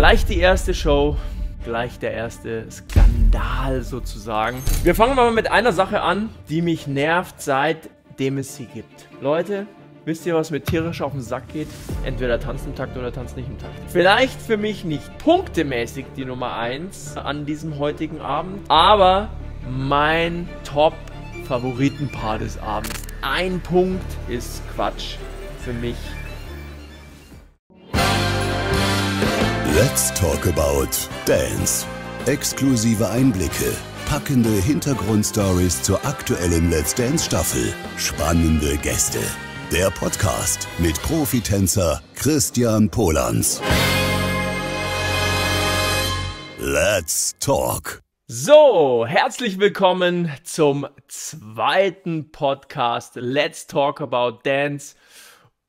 Gleich die erste Show, gleich der erste Skandal sozusagen. Wir fangen mal mit einer Sache an, die mich nervt, seitdem es sie gibt. Leute, Wisst ihr, was mir tierisch auf den Sack geht? Entweder tanzt im Takt oder tanzt nicht im Takt. Vielleicht für mich nicht punktemäßig die Nummer 1 an diesem heutigen Abend, aber mein Top-Favoritenpaar des Abends. Ein Punkt ist Quatsch für mich Let's Talk About Dance. Exklusive Einblicke, packende Hintergrundstories zur aktuellen Let's Dance Staffel, spannende Gäste. Der Podcast mit Profitänzer Christian Polans. Let's Talk. So, herzlich willkommen zum zweiten Podcast Let's Talk About Dance.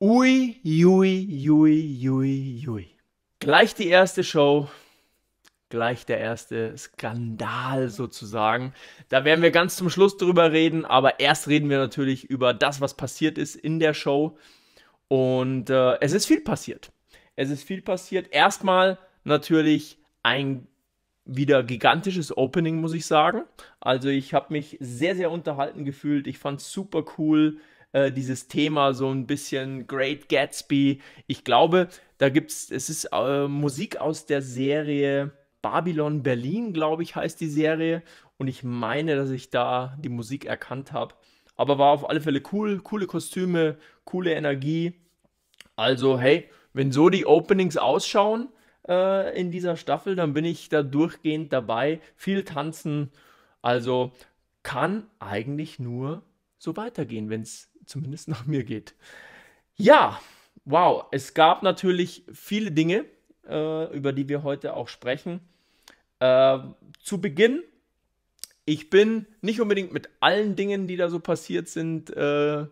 Ui, ui, ui, ui, ui. Gleich die erste Show, gleich der erste Skandal sozusagen. Da werden wir ganz zum Schluss drüber reden, aber erst reden wir natürlich über das, was passiert ist in der Show. Und äh, es ist viel passiert. Es ist viel passiert. Erstmal natürlich ein wieder gigantisches Opening, muss ich sagen. Also ich habe mich sehr, sehr unterhalten gefühlt. Ich fand es super cool, äh, dieses Thema so ein bisschen Great Gatsby. Ich glaube, da gibt's, es ist äh, Musik aus der Serie Babylon Berlin, glaube ich, heißt die Serie. Und ich meine, dass ich da die Musik erkannt habe. Aber war auf alle Fälle cool, coole Kostüme, coole Energie. Also, hey, wenn so die Openings ausschauen äh, in dieser Staffel, dann bin ich da durchgehend dabei. Viel tanzen. Also kann eigentlich nur so weitergehen, wenn es zumindest nach mir geht. Ja, wow, es gab natürlich viele Dinge, äh, über die wir heute auch sprechen. Äh, zu Beginn, ich bin nicht unbedingt mit allen Dingen, die da so passiert sind, äh,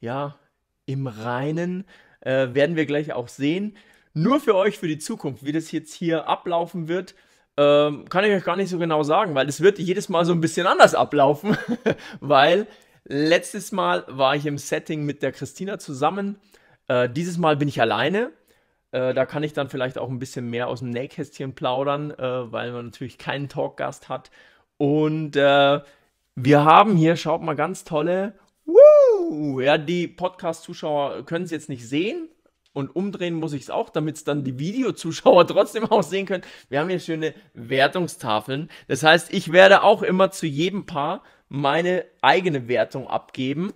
ja, im Reinen. Äh, werden wir gleich auch sehen. Nur für euch, für die Zukunft, wie das jetzt hier ablaufen wird, ähm, kann ich euch gar nicht so genau sagen, weil es wird jedes Mal so ein bisschen anders ablaufen, weil letztes Mal war ich im Setting mit der Christina zusammen. Äh, dieses Mal bin ich alleine. Äh, da kann ich dann vielleicht auch ein bisschen mehr aus dem Nähkästchen plaudern, äh, weil man natürlich keinen Talkgast hat. Und äh, wir haben hier, schaut mal, ganz tolle. Woo! Ja, die Podcast-Zuschauer können es jetzt nicht sehen, und umdrehen muss ich es auch, damit es dann die Videozuschauer trotzdem auch sehen können. Wir haben hier schöne Wertungstafeln. Das heißt, ich werde auch immer zu jedem Paar meine eigene Wertung abgeben.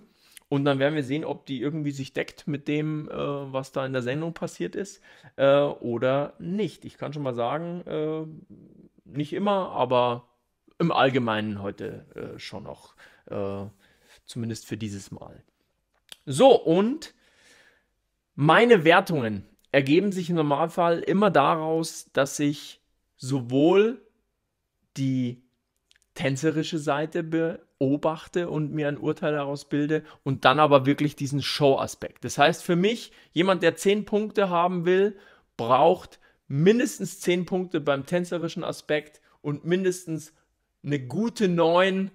Und dann werden wir sehen, ob die irgendwie sich deckt mit dem, äh, was da in der Sendung passiert ist äh, oder nicht. Ich kann schon mal sagen, äh, nicht immer, aber im Allgemeinen heute äh, schon noch. Äh, zumindest für dieses Mal. So, und meine Wertungen ergeben sich im Normalfall immer daraus, dass ich sowohl die tänzerische Seite be beobachte und mir ein Urteil daraus bilde und dann aber wirklich diesen Show-Aspekt. Das heißt für mich, jemand, der 10 Punkte haben will, braucht mindestens 10 Punkte beim tänzerischen Aspekt und mindestens eine gute 9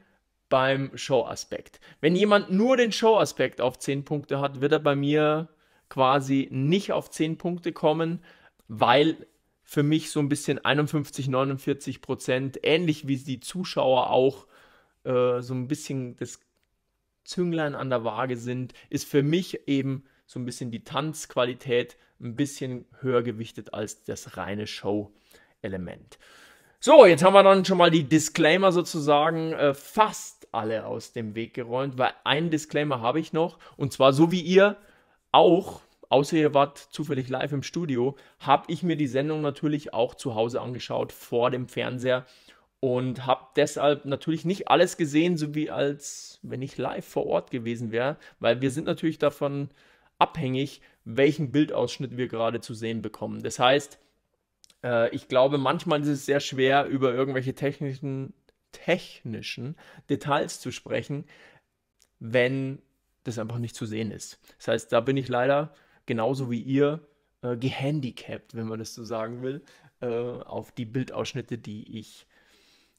beim Show-Aspekt. Wenn jemand nur den Show-Aspekt auf 10 Punkte hat, wird er bei mir quasi nicht auf 10 Punkte kommen, weil für mich so ein bisschen 51, 49 Prozent, ähnlich wie die Zuschauer auch äh, so ein bisschen das Zünglein an der Waage sind, ist für mich eben so ein bisschen die Tanzqualität ein bisschen höher gewichtet als das reine Show-Element. So, jetzt haben wir dann schon mal die Disclaimer sozusagen äh, fast alle aus dem Weg geräumt, weil einen Disclaimer habe ich noch und zwar so wie ihr auch, außer ihr wart zufällig live im Studio, habe ich mir die Sendung natürlich auch zu Hause angeschaut vor dem Fernseher und habe deshalb natürlich nicht alles gesehen, so wie als wenn ich live vor Ort gewesen wäre, weil wir sind natürlich davon abhängig, welchen Bildausschnitt wir gerade zu sehen bekommen. Das heißt, äh, ich glaube, manchmal ist es sehr schwer, über irgendwelche technischen, technischen Details zu sprechen, wenn das einfach nicht zu sehen ist. Das heißt, da bin ich leider genauso wie ihr äh, gehandicapt, wenn man das so sagen will, äh, auf die Bildausschnitte, die ich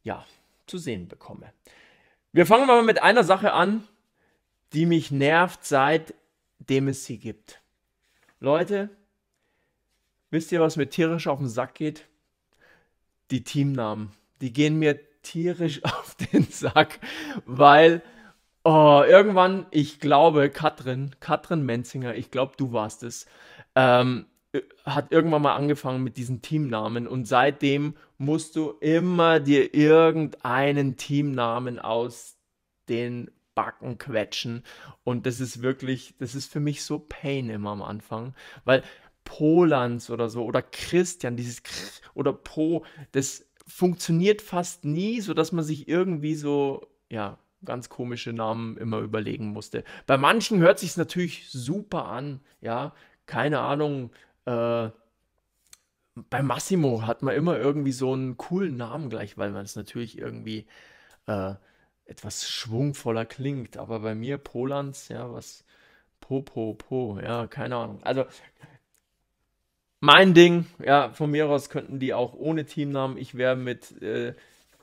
ja, zu sehen bekomme. Wir fangen mal mit einer Sache an, die mich nervt, seitdem es sie gibt. Leute, wisst ihr, was mir tierisch auf den Sack geht? Die Teamnamen. Die gehen mir tierisch auf den Sack, weil oh, irgendwann, ich glaube, Katrin, Katrin Menzinger, ich glaube, du warst es, ähm, hat irgendwann mal angefangen mit diesen Teamnamen und seitdem musst du immer dir irgendeinen Teamnamen aus den Backen quetschen und das ist wirklich, das ist für mich so Pain immer am Anfang, weil Polans oder so oder Christian, dieses Kr oder Po, das funktioniert fast nie, so dass man sich irgendwie so, ja, ganz komische Namen immer überlegen musste. Bei manchen hört sich es natürlich super an, ja, keine Ahnung, äh, bei Massimo hat man immer irgendwie so einen coolen Namen gleich, weil man es natürlich irgendwie äh, etwas schwungvoller klingt. Aber bei mir Polans, ja, was Popo, Po, ja, keine Ahnung. Also mein Ding, ja, von mir aus könnten die auch ohne Teamnamen. Ich wäre mit äh,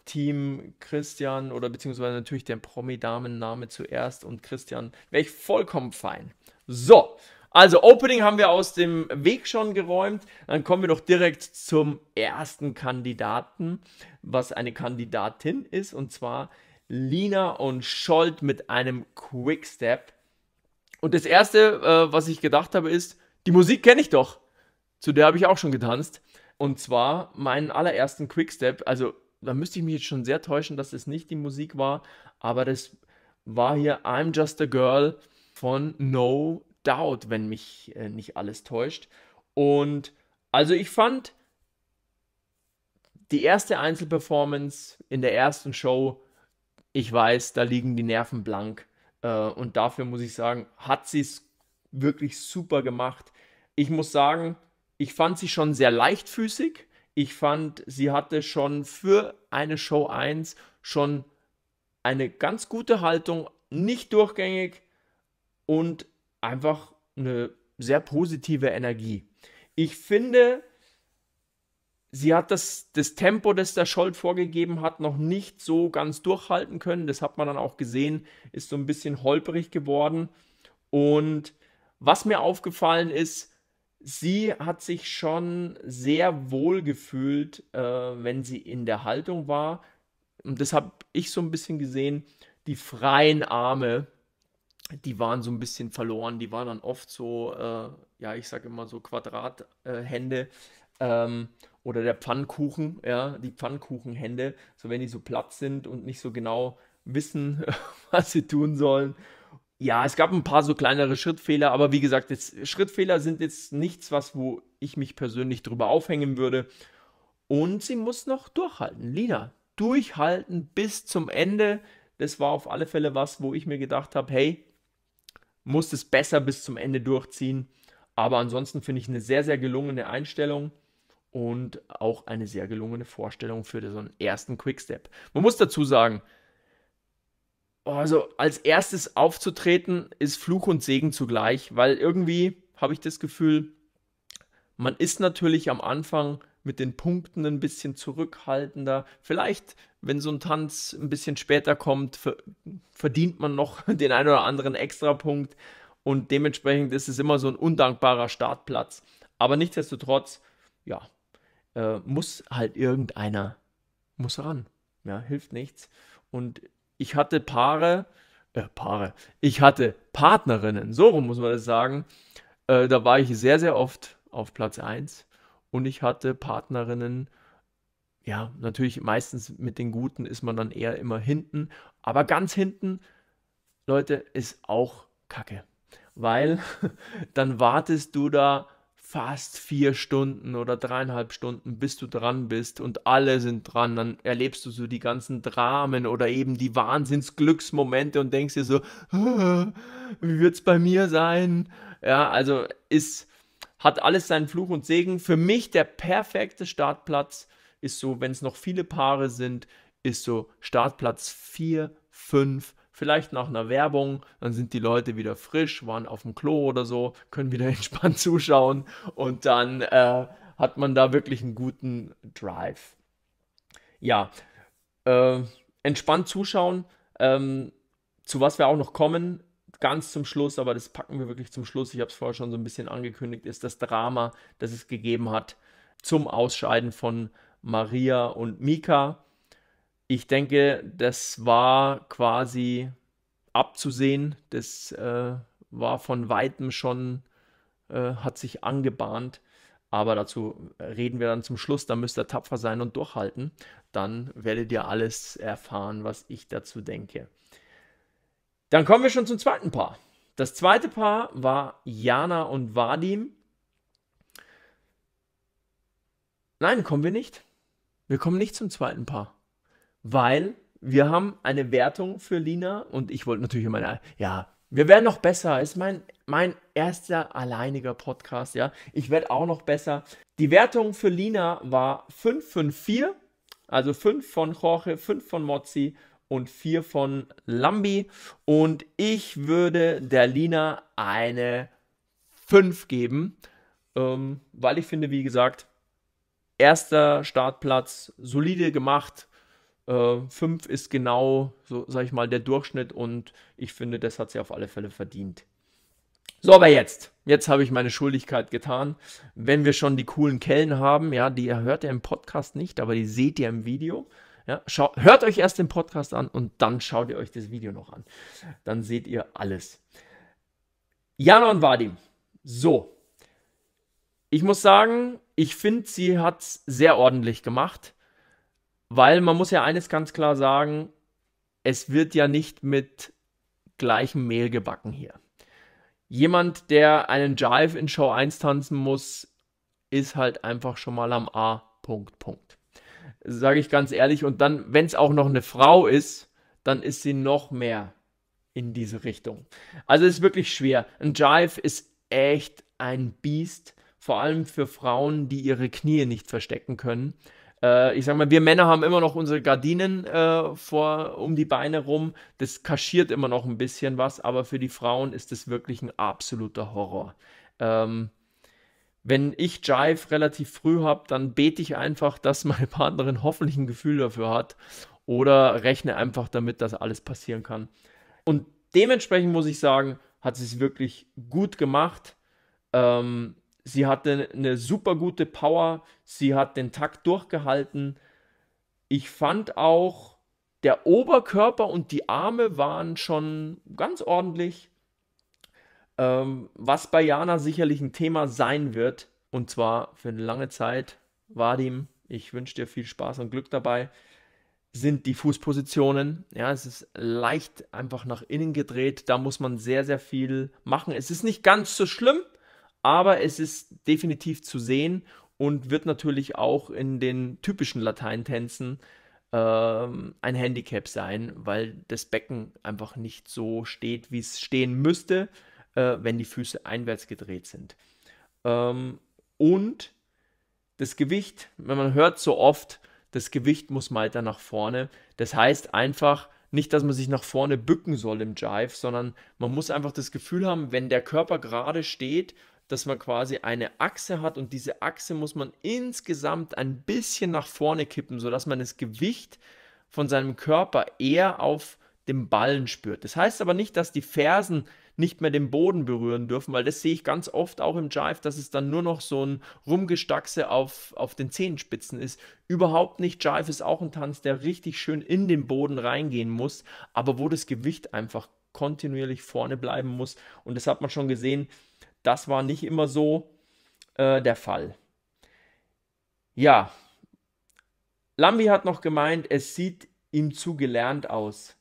Team Christian oder beziehungsweise natürlich der promi name zuerst und Christian wäre ich vollkommen fein. So, also, Opening haben wir aus dem Weg schon geräumt. Dann kommen wir doch direkt zum ersten Kandidaten, was eine Kandidatin ist, und zwar Lina und Scholt mit einem Quickstep. Und das erste, äh, was ich gedacht habe, ist, die Musik kenne ich doch. Zu der habe ich auch schon getanzt. Und zwar meinen allerersten Quickstep. Also, da müsste ich mich jetzt schon sehr täuschen, dass es nicht die Musik war, aber das war hier I'm Just a Girl von No Stout, wenn mich äh, nicht alles täuscht. Und also ich fand die erste Einzelperformance in der ersten Show, ich weiß, da liegen die Nerven blank. Äh, und dafür muss ich sagen, hat sie es wirklich super gemacht. Ich muss sagen, ich fand sie schon sehr leichtfüßig. Ich fand, sie hatte schon für eine Show 1 schon eine ganz gute Haltung, nicht durchgängig und einfach eine sehr positive Energie. Ich finde, sie hat das, das Tempo, das der Scholt vorgegeben hat, noch nicht so ganz durchhalten können. Das hat man dann auch gesehen, ist so ein bisschen holperig geworden. Und was mir aufgefallen ist, sie hat sich schon sehr wohl gefühlt, äh, wenn sie in der Haltung war. Und das habe ich so ein bisschen gesehen. Die freien Arme die waren so ein bisschen verloren. Die waren dann oft so, äh, ja, ich sage immer so Quadrathände äh, ähm, oder der Pfannkuchen, ja, die Pfannkuchenhände. So, wenn die so platt sind und nicht so genau wissen, was sie tun sollen. Ja, es gab ein paar so kleinere Schrittfehler, aber wie gesagt, jetzt, Schrittfehler sind jetzt nichts, was wo ich mich persönlich drüber aufhängen würde. Und sie muss noch durchhalten, Lina. Durchhalten bis zum Ende. Das war auf alle Fälle was, wo ich mir gedacht habe, hey, muss es besser bis zum Ende durchziehen. Aber ansonsten finde ich eine sehr, sehr gelungene Einstellung und auch eine sehr gelungene Vorstellung für so einen ersten Quickstep. Man muss dazu sagen, also als erstes aufzutreten ist Fluch und Segen zugleich, weil irgendwie habe ich das Gefühl, man ist natürlich am Anfang mit den Punkten ein bisschen zurückhaltender. Vielleicht, wenn so ein Tanz ein bisschen später kommt, verdient man noch den einen oder anderen Extrapunkt und dementsprechend ist es immer so ein undankbarer Startplatz. Aber nichtsdestotrotz, ja, äh, muss halt irgendeiner, muss ran. Ja, hilft nichts. Und ich hatte Paare, äh, Paare, ich hatte Partnerinnen, so rum muss man das sagen. Äh, da war ich sehr, sehr oft auf Platz 1 und ich hatte Partnerinnen, ja, natürlich meistens mit den Guten ist man dann eher immer hinten. Aber ganz hinten, Leute, ist auch Kacke. Weil dann wartest du da fast vier Stunden oder dreieinhalb Stunden, bis du dran bist und alle sind dran, dann erlebst du so die ganzen Dramen oder eben die Wahnsinnsglücksmomente und denkst dir so, wie wird es bei mir sein? Ja, also ist hat alles seinen Fluch und Segen. Für mich der perfekte Startplatz ist so, wenn es noch viele Paare sind, ist so Startplatz 4, 5, vielleicht nach einer Werbung, dann sind die Leute wieder frisch, waren auf dem Klo oder so, können wieder entspannt zuschauen und dann äh, hat man da wirklich einen guten Drive. Ja, äh, entspannt zuschauen. Ähm, zu was wir auch noch kommen, ganz zum Schluss, aber das packen wir wirklich zum Schluss, ich habe es vorher schon so ein bisschen angekündigt, ist das Drama, das es gegeben hat zum Ausscheiden von Maria und Mika. Ich denke, das war quasi abzusehen, das äh, war von weitem schon, äh, hat sich angebahnt. Aber dazu reden wir dann zum Schluss. Da müsst ihr tapfer sein und durchhalten. Dann werdet ihr alles erfahren, was ich dazu denke. Dann kommen wir schon zum zweiten Paar. Das zweite Paar war Jana und Vadim. Nein, kommen wir nicht. Wir kommen nicht zum zweiten Paar. Weil wir haben eine Wertung für Lina und ich wollte natürlich meine, ja, wir werden noch besser. Ist mein, mein erster alleiniger Podcast, ja. Ich werde auch noch besser. Die Wertung für Lina war 5 von 4, also 5 von Jorge, 5 von Mozzi, und 4 von Lambi. Und ich würde der Lina eine 5 geben, ähm, weil ich finde, wie gesagt, erster Startplatz, solide gemacht. 5 äh, ist genau, so sag ich mal, der Durchschnitt und ich finde, das hat sie auf alle Fälle verdient. So, aber jetzt, jetzt habe ich meine Schuldigkeit getan. Wenn wir schon die coolen Kellen haben, ja, die hört ihr im Podcast nicht, aber die seht ihr im Video. Ja, schau, hört euch erst den Podcast an und dann schaut ihr euch das Video noch an. Dann seht ihr alles. Jana und Vadim. So. Ich muss sagen, ich finde, sie hat es sehr ordentlich gemacht, weil man muss ja eines ganz klar sagen, es wird ja nicht mit gleichem Mehl gebacken hier. Jemand, der einen Jive in Show 1 tanzen muss, ist halt einfach schon mal am A. Punkt, Punkt sage ich ganz ehrlich. Und dann, wenn es auch noch eine Frau ist, dann ist sie noch mehr in diese Richtung. Also es ist wirklich schwer. Ein Jive ist echt ein Biest, vor allem für Frauen, die ihre Knie nicht verstecken können. Äh, ich sag mal, wir Männer haben immer noch unsere Gardinen äh, vor, um die Beine rum. Das kaschiert immer noch ein bisschen was, aber für die Frauen ist das wirklich ein absoluter Horror. Ähm, wenn ich Jive relativ früh habe, dann bete ich einfach, dass meine Partnerin hoffentlich ein Gefühl dafür hat oder rechne einfach damit, dass alles passieren kann. Und dementsprechend muss ich sagen, hat sie es wirklich gut gemacht. Ähm, sie hatte eine super gute Power, sie hat den Takt durchgehalten. Ich fand auch, der Oberkörper und die Arme waren schon ganz ordentlich. Ähm, was bei Jana sicherlich ein Thema sein wird, und zwar für eine lange Zeit, Vadim, ich wünsche dir viel Spaß und Glück dabei, sind die Fußpositionen. Ja, es ist leicht einfach nach innen gedreht, da muss man sehr, sehr viel machen. Es ist nicht ganz so schlimm, aber es ist definitiv zu sehen und wird natürlich auch in den typischen Lateintänzen ähm, ein Handicap sein, weil das Becken einfach nicht so steht, wie es stehen müsste äh, wenn die Füße einwärts gedreht sind. Ähm, und das Gewicht, wenn man hört so oft, das Gewicht muss mal da nach vorne. Das heißt einfach nicht, dass man sich nach vorne bücken soll im Jive, sondern man muss einfach das Gefühl haben, wenn der Körper gerade steht, dass man quasi eine Achse hat und diese Achse muss man insgesamt ein bisschen nach vorne kippen, sodass man das Gewicht von seinem Körper eher auf dem Ballen spürt. Das heißt aber nicht, dass die Fersen nicht mehr den Boden berühren dürfen, weil das sehe ich ganz oft auch im Jive, dass es dann nur noch so ein Rumgestachse auf, auf den Zehenspitzen ist. Überhaupt nicht. Jive ist auch ein Tanz, der richtig schön in den Boden reingehen muss, aber wo das Gewicht einfach kontinuierlich vorne bleiben muss. Und das hat man schon gesehen, das war nicht immer so äh, der Fall. Ja, Lambi hat noch gemeint, es sieht ihm zu gelernt aus.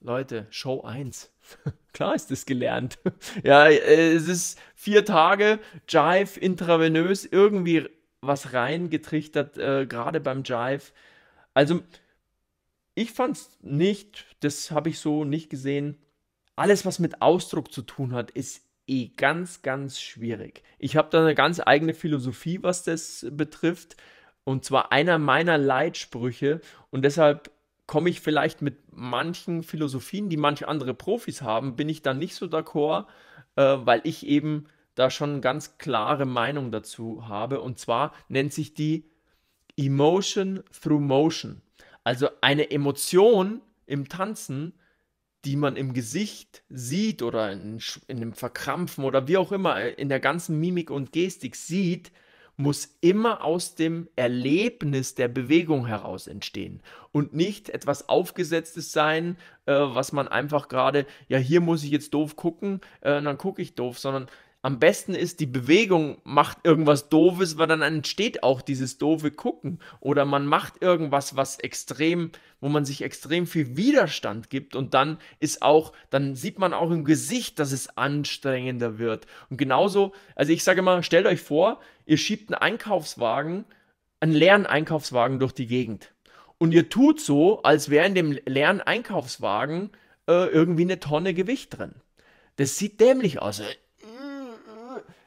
Leute, Show 1. Klar ist das gelernt. ja, äh, es ist vier Tage Jive intravenös irgendwie was reingetrichtert, äh, gerade beim Jive. Also, ich fand es nicht, das habe ich so nicht gesehen. Alles, was mit Ausdruck zu tun hat, ist eh ganz, ganz schwierig. Ich habe da eine ganz eigene Philosophie, was das betrifft. Und zwar einer meiner Leitsprüche. Und deshalb komme ich vielleicht mit manchen Philosophien, die manche andere Profis haben, bin ich dann nicht so d'accord, äh, weil ich eben da schon eine ganz klare Meinung dazu habe. Und zwar nennt sich die Emotion through Motion. Also eine Emotion im Tanzen, die man im Gesicht sieht oder in, in einem Verkrampfen oder wie auch immer äh, in der ganzen Mimik und Gestik sieht, muss immer aus dem Erlebnis der Bewegung heraus entstehen und nicht etwas Aufgesetztes sein, äh, was man einfach gerade, ja, hier muss ich jetzt doof gucken, äh, dann gucke ich doof, sondern am besten ist, die Bewegung macht irgendwas Doofes, weil dann entsteht auch dieses doofe Gucken. Oder man macht irgendwas, was extrem, wo man sich extrem viel Widerstand gibt und dann ist auch, dann sieht man auch im Gesicht, dass es anstrengender wird. Und genauso, also ich sage immer, stellt euch vor, ihr schiebt einen Einkaufswagen, einen leeren Einkaufswagen durch die Gegend. Und ihr tut so, als wäre in dem leeren Einkaufswagen äh, irgendwie eine Tonne Gewicht drin. Das sieht dämlich aus.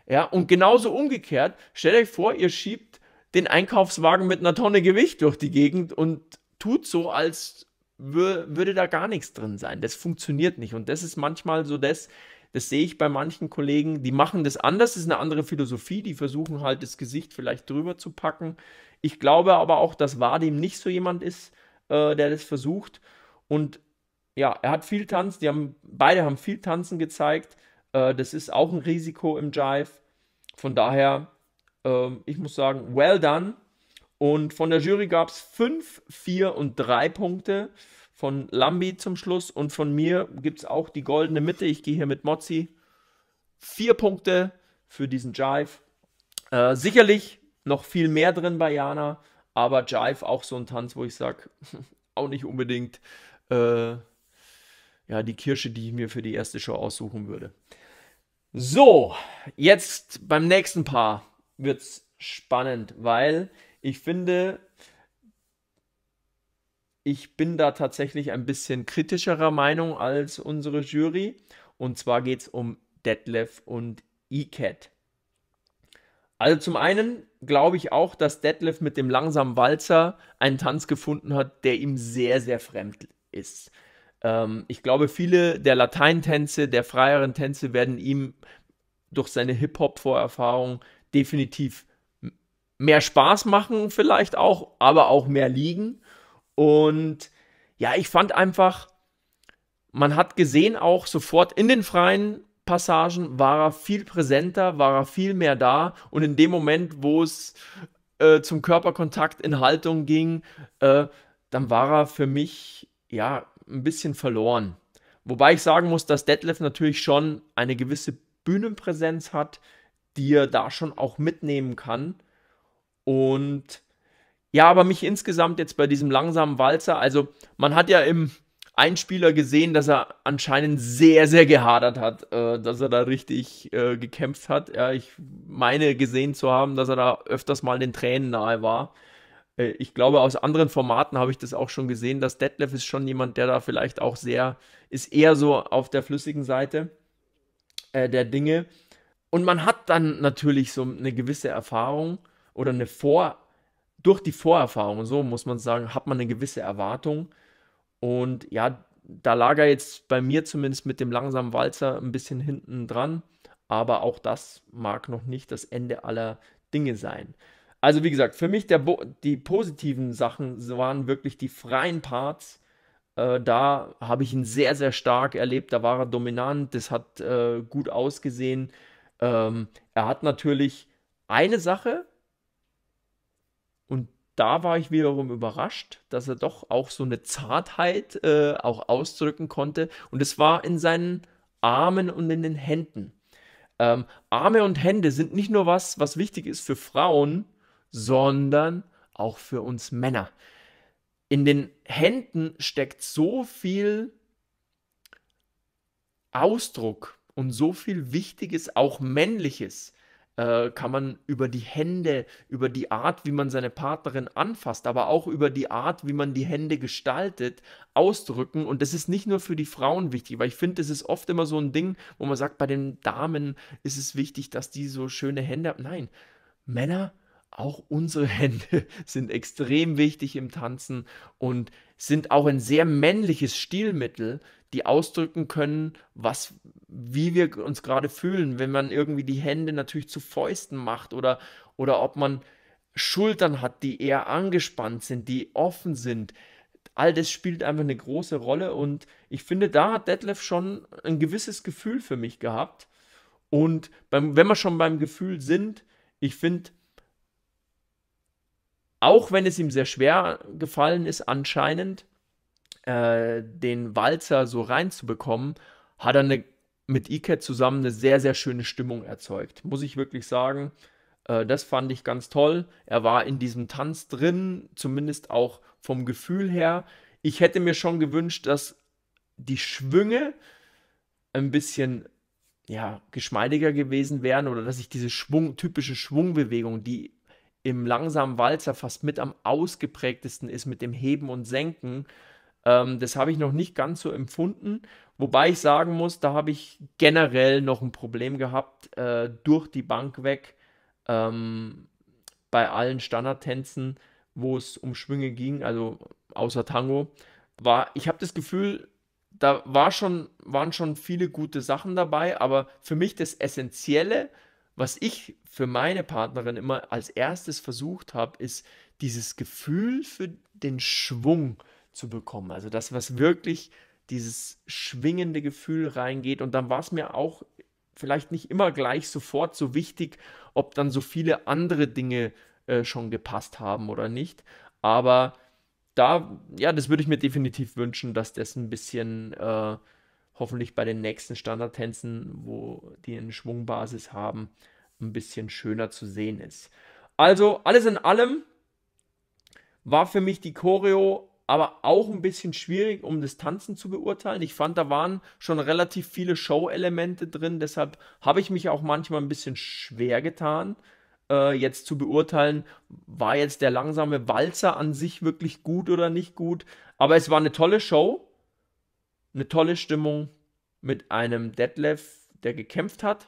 Ja, und genauso umgekehrt, stellt euch vor, ihr schiebt den Einkaufswagen mit einer Tonne Gewicht durch die Gegend und tut so, als würde da gar nichts drin sein. Das funktioniert nicht. Und das ist manchmal so das, das sehe ich bei manchen Kollegen, die machen das anders, das ist eine andere Philosophie, die versuchen halt das Gesicht vielleicht drüber zu packen. Ich glaube aber auch, dass Vadim nicht so jemand ist, äh, der das versucht. Und ja, er hat viel Tanz, die haben, beide haben viel Tanzen gezeigt. Äh, das ist auch ein Risiko im Jive. Von daher, äh, ich muss sagen, well done. Und von der Jury gab es 5, 4 und 3 Punkte. Von Lambi zum Schluss und von mir gibt es auch die goldene Mitte. Ich gehe hier mit Mozzi. Vier Punkte für diesen Jive. Äh, sicherlich noch viel mehr drin bei Jana, aber Jive auch so ein Tanz, wo ich sage, auch nicht unbedingt äh, ja, die Kirsche, die ich mir für die erste Show aussuchen würde. So, jetzt beim nächsten Paar wird es spannend, weil ich finde, ich bin da tatsächlich ein bisschen kritischerer Meinung als unsere Jury. Und zwar geht es um Detlef und E-Cat. Also zum einen glaube ich auch, dass Detlef mit dem langsamen Walzer einen Tanz gefunden hat, der ihm sehr, sehr fremd ist. Ähm, ich glaube, viele der Lateintänze, der freieren Tänze werden ihm durch seine Hip-Hop-Vorerfahrung definitiv mehr Spaß machen, vielleicht auch, aber auch mehr liegen. Und ja, ich fand einfach, man hat gesehen auch sofort in den freien Passagen war er viel präsenter, war er viel mehr da. Und in dem Moment, wo es äh, zum Körperkontakt in Haltung ging, äh, dann war er für mich ja ein bisschen verloren. Wobei ich sagen muss, dass Detlef natürlich schon eine gewisse Bühnenpräsenz hat, die er da schon auch mitnehmen kann. Und ja, aber mich insgesamt jetzt bei diesem langsamen Walzer, also man hat ja im Einspieler gesehen, dass er anscheinend sehr, sehr gehadert hat, äh, dass er da richtig äh, gekämpft hat. Ja, ich meine gesehen zu haben, dass er da öfters mal den Tränen nahe war. Äh, ich glaube, aus anderen Formaten habe ich das auch schon gesehen, dass Detlef ist schon jemand, der da vielleicht auch sehr, ist eher so auf der flüssigen Seite äh, der Dinge. Und man hat dann natürlich so eine gewisse Erfahrung oder eine Vor, durch die Vorerfahrung, so muss man sagen, hat man eine gewisse Erwartung. Und ja, da lag er jetzt bei mir zumindest mit dem langsamen Walzer ein bisschen hinten dran. Aber auch das mag noch nicht das Ende aller Dinge sein. Also wie gesagt, für mich der Bo die positiven Sachen waren wirklich die freien Parts. Äh, da habe ich ihn sehr, sehr stark erlebt. Da war er dominant, das hat äh, gut ausgesehen. Ähm, er hat natürlich eine Sache, und da war ich wiederum überrascht, dass er doch auch so eine Zartheit äh, auch ausdrücken konnte. Und es war in seinen Armen und in den Händen. Ähm, Arme und Hände sind nicht nur was, was wichtig ist für Frauen, sondern auch für uns Männer. In den Händen steckt so viel Ausdruck und so viel Wichtiges, auch Männliches, äh, kann man über die Hände, über die Art, wie man seine Partnerin anfasst, aber auch über die Art, wie man die Hände gestaltet, ausdrücken. Und das ist nicht nur für die Frauen wichtig, weil ich finde, das ist oft immer so ein Ding, wo man sagt, bei den Damen ist es wichtig, dass die so schöne Hände haben. Nein, Männer auch unsere Hände sind extrem wichtig im Tanzen und sind auch ein sehr männliches Stilmittel, die ausdrücken können, was, wie wir uns gerade fühlen, wenn man irgendwie die Hände natürlich zu Fäusten macht oder, oder ob man Schultern hat, die eher angespannt sind, die offen sind. All das spielt einfach eine große Rolle und ich finde, da hat Detlef schon ein gewisses Gefühl für mich gehabt. Und beim, wenn wir schon beim Gefühl sind, ich finde, auch wenn es ihm sehr schwer gefallen ist, anscheinend äh, den Walzer so reinzubekommen, hat er eine, mit Iket zusammen eine sehr, sehr schöne Stimmung erzeugt. Muss ich wirklich sagen. Äh, das fand ich ganz toll. Er war in diesem Tanz drin, zumindest auch vom Gefühl her. Ich hätte mir schon gewünscht, dass die Schwünge ein bisschen ja, geschmeidiger gewesen wären oder dass ich diese Schwung, typische Schwungbewegung, die im langsamen Walzer fast mit am ausgeprägtesten ist mit dem Heben und Senken. Ähm, das habe ich noch nicht ganz so empfunden. Wobei ich sagen muss, da habe ich generell noch ein Problem gehabt, äh, durch die Bank weg, ähm, bei allen Standardtänzen, wo es um Schwünge ging, also außer Tango, war, ich habe das Gefühl, da war schon, waren schon viele gute Sachen dabei, aber für mich das Essentielle, was ich für meine Partnerin immer als erstes versucht habe, ist dieses Gefühl für den Schwung zu bekommen. Also das, was wirklich dieses schwingende Gefühl reingeht. Und dann war es mir auch vielleicht nicht immer gleich sofort so wichtig, ob dann so viele andere Dinge äh, schon gepasst haben oder nicht. Aber da, ja, das würde ich mir definitiv wünschen, dass das ein bisschen äh, hoffentlich bei den nächsten Standardtänzen, wo die eine Schwungbasis haben, ein bisschen schöner zu sehen ist. Also alles in allem war für mich die Choreo aber auch ein bisschen schwierig, um das Tanzen zu beurteilen. Ich fand, da waren schon relativ viele Show-Elemente drin, deshalb habe ich mich auch manchmal ein bisschen schwer getan, äh, jetzt zu beurteilen, war jetzt der langsame Walzer an sich wirklich gut oder nicht gut. Aber es war eine tolle Show, eine tolle Stimmung mit einem Detlef, der gekämpft hat,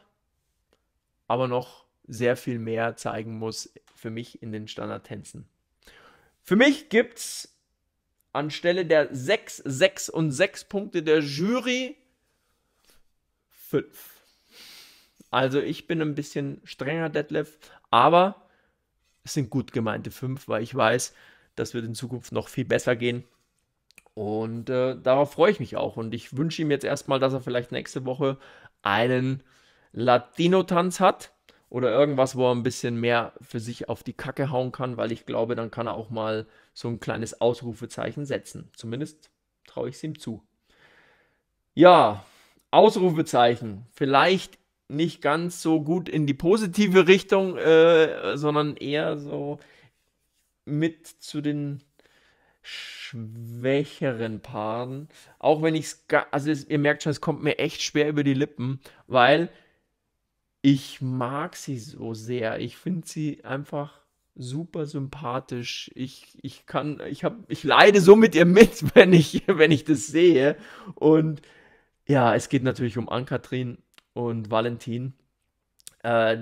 aber noch sehr viel mehr zeigen muss für mich in den Standardtänzen. Für mich gibt es anstelle der 6, 6 und 6 Punkte der Jury 5. Also ich bin ein bisschen strenger, Detlef, aber es sind gut gemeinte 5, weil ich weiß, das wird in Zukunft noch viel besser gehen. Und äh, darauf freue ich mich auch. Und ich wünsche ihm jetzt erstmal, dass er vielleicht nächste Woche einen Latino-Tanz hat oder irgendwas, wo er ein bisschen mehr für sich auf die Kacke hauen kann, weil ich glaube, dann kann er auch mal so ein kleines Ausrufezeichen setzen. Zumindest traue ich es ihm zu. Ja, Ausrufezeichen. Vielleicht nicht ganz so gut in die positive Richtung, äh, sondern eher so mit zu den schwächeren Paaren. Auch wenn ich es, also es, ihr merkt schon, es kommt mir echt schwer über die Lippen, weil ich mag sie so sehr. Ich finde sie einfach super sympathisch. Ich, ich kann, ich habe, ich leide so mit ihr mit, wenn ich, wenn ich das sehe. Und ja, es geht natürlich um Ankatrin und Valentin, äh,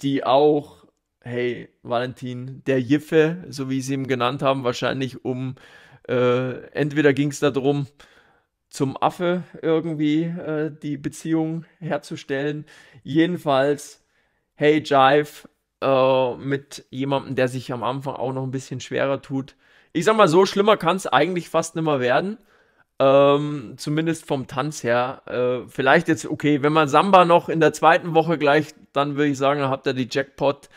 die auch hey, Valentin, der Jiffe, so wie sie ihn genannt haben, wahrscheinlich um, äh, entweder ging es darum, zum Affe irgendwie äh, die Beziehung herzustellen. Jedenfalls, hey Jive, äh, mit jemandem, der sich am Anfang auch noch ein bisschen schwerer tut. Ich sag mal, so schlimmer kann es eigentlich fast nimmer werden. Ähm, zumindest vom Tanz her. Äh, vielleicht jetzt, okay, wenn man Samba noch in der zweiten Woche gleich, dann würde ich sagen, dann habt ihr die Jackpot,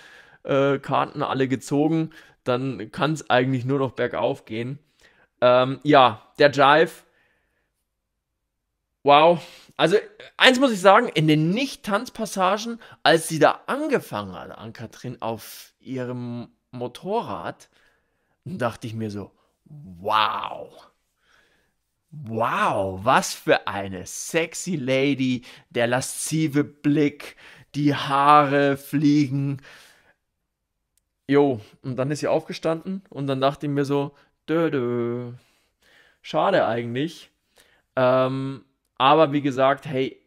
äh, Karten alle gezogen, dann kann es eigentlich nur noch bergauf gehen. Ähm, ja, der Jive. Wow. Also, eins muss ich sagen, in den Nicht-Tanzpassagen, als sie da angefangen hat, an Katrin auf ihrem Motorrad, dachte ich mir so, wow. Wow, was für eine sexy Lady, der laszive Blick, die Haare fliegen, Jo, und dann ist sie aufgestanden und dann dachte ich mir so, dö, dö. schade eigentlich. Ähm, aber wie gesagt, hey,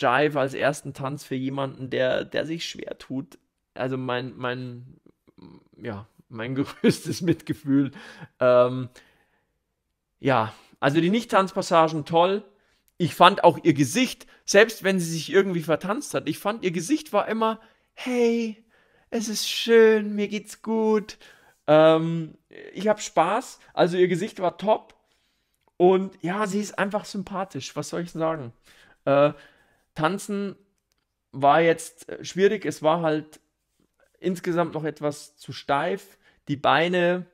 Jive als ersten Tanz für jemanden, der, der sich schwer tut. Also mein, mein, ja, mein größtes Mitgefühl. Ähm, ja, also die Nicht-Tanzpassagen toll. Ich fand auch ihr Gesicht, selbst wenn sie sich irgendwie vertanzt hat, ich fand ihr Gesicht war immer, hey, es ist schön, mir geht's gut, ähm, ich habe Spaß. Also ihr Gesicht war top und ja, sie ist einfach sympathisch. Was soll ich sagen? Äh, tanzen war jetzt äh, schwierig. Es war halt insgesamt noch etwas zu steif. Die Beine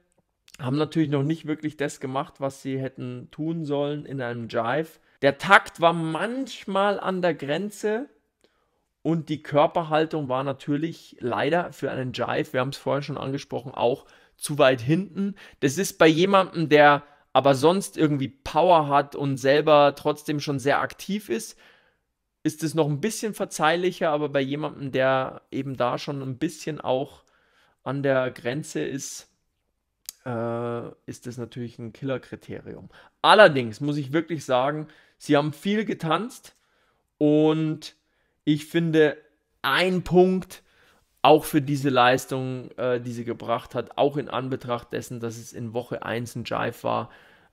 haben natürlich noch nicht wirklich das gemacht, was sie hätten tun sollen in einem Jive. Der Takt war manchmal an der Grenze. Und die Körperhaltung war natürlich leider für einen Jive, wir haben es vorher schon angesprochen, auch zu weit hinten. Das ist bei jemandem, der aber sonst irgendwie Power hat und selber trotzdem schon sehr aktiv ist, ist es noch ein bisschen verzeihlicher, aber bei jemandem, der eben da schon ein bisschen auch an der Grenze ist, äh, ist das natürlich ein Killerkriterium. Allerdings muss ich wirklich sagen, sie haben viel getanzt und ich finde, ein Punkt auch für diese Leistung, äh, die sie gebracht hat, auch in Anbetracht dessen, dass es in Woche 1 ein Jive war,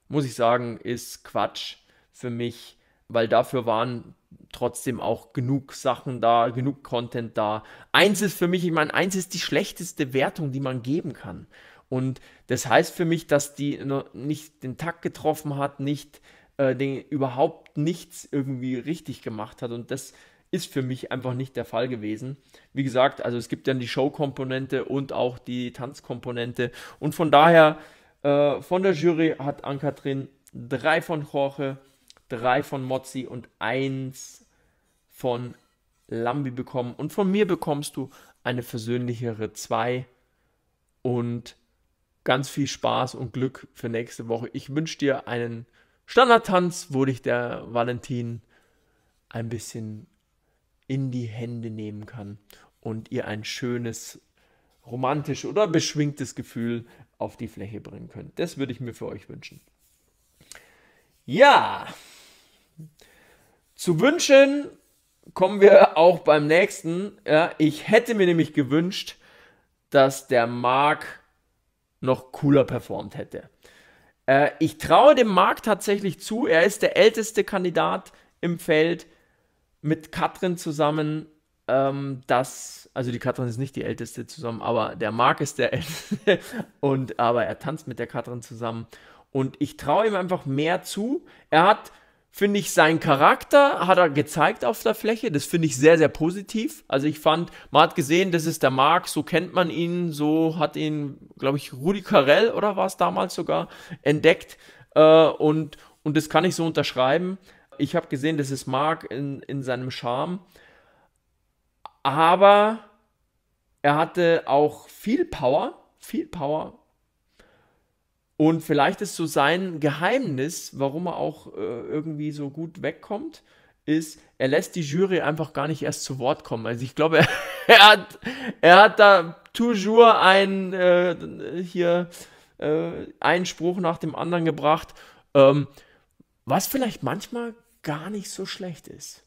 muss ich sagen, ist Quatsch für mich, weil dafür waren trotzdem auch genug Sachen da, genug Content da. Eins ist für mich, ich meine, eins ist die schlechteste Wertung, die man geben kann. Und das heißt für mich, dass die nicht den Takt getroffen hat, nicht äh, den, überhaupt nichts irgendwie richtig gemacht hat. Und das ist für mich einfach nicht der Fall gewesen. Wie gesagt, also es gibt dann die Show-Komponente und auch die Tanzkomponente. Und von daher, äh, von der Jury hat Ann-Kathrin drei von Jorge, drei von Mozzi und eins von Lambi bekommen. Und von mir bekommst du eine versöhnlichere 2 und ganz viel Spaß und Glück für nächste Woche. Ich wünsche dir einen Standardtanz, wo dich der Valentin ein bisschen in die Hände nehmen kann und ihr ein schönes, romantisch oder beschwingtes Gefühl auf die Fläche bringen könnt. Das würde ich mir für euch wünschen. Ja, zu wünschen kommen wir auch beim nächsten. Ja, ich hätte mir nämlich gewünscht, dass der Marc noch cooler performt hätte. Äh, ich traue dem Marc tatsächlich zu. Er ist der älteste Kandidat im Feld mit Katrin zusammen, ähm, dass, also die Katrin ist nicht die Älteste zusammen, aber der Marc ist der Älteste. Und, aber er tanzt mit der Katrin zusammen. Und ich traue ihm einfach mehr zu. Er hat, finde ich, seinen Charakter hat er gezeigt auf der Fläche. Das finde ich sehr, sehr positiv. Also ich fand, man hat gesehen, das ist der Marc, so kennt man ihn, so hat ihn, glaube ich, Rudi Carell oder war es damals sogar, entdeckt. Äh, und, und das kann ich so unterschreiben. Ich habe gesehen, das ist Mark in, in seinem Charme. Aber er hatte auch viel Power, viel Power. Und vielleicht ist so sein Geheimnis, warum er auch äh, irgendwie so gut wegkommt, ist, er lässt die Jury einfach gar nicht erst zu Wort kommen. Also ich glaube, er, er hat, er hat da toujours einen äh, hier äh, einen Spruch nach dem anderen gebracht. Ähm, was vielleicht manchmal gar nicht so schlecht ist.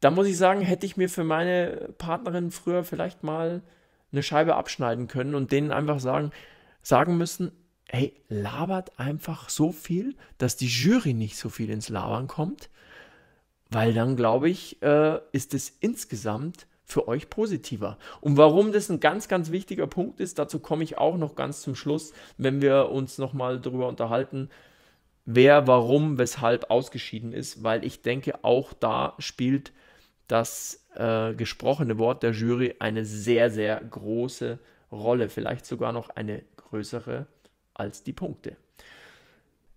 Da muss ich sagen, hätte ich mir für meine Partnerin früher vielleicht mal eine Scheibe abschneiden können und denen einfach sagen, sagen müssen, hey, labert einfach so viel, dass die Jury nicht so viel ins Labern kommt, weil dann glaube ich, äh, ist es insgesamt für euch positiver. Und warum das ein ganz, ganz wichtiger Punkt ist, dazu komme ich auch noch ganz zum Schluss, wenn wir uns nochmal darüber unterhalten, wer, warum, weshalb ausgeschieden ist, weil ich denke, auch da spielt das äh, gesprochene Wort der Jury eine sehr, sehr große Rolle, vielleicht sogar noch eine größere als die Punkte.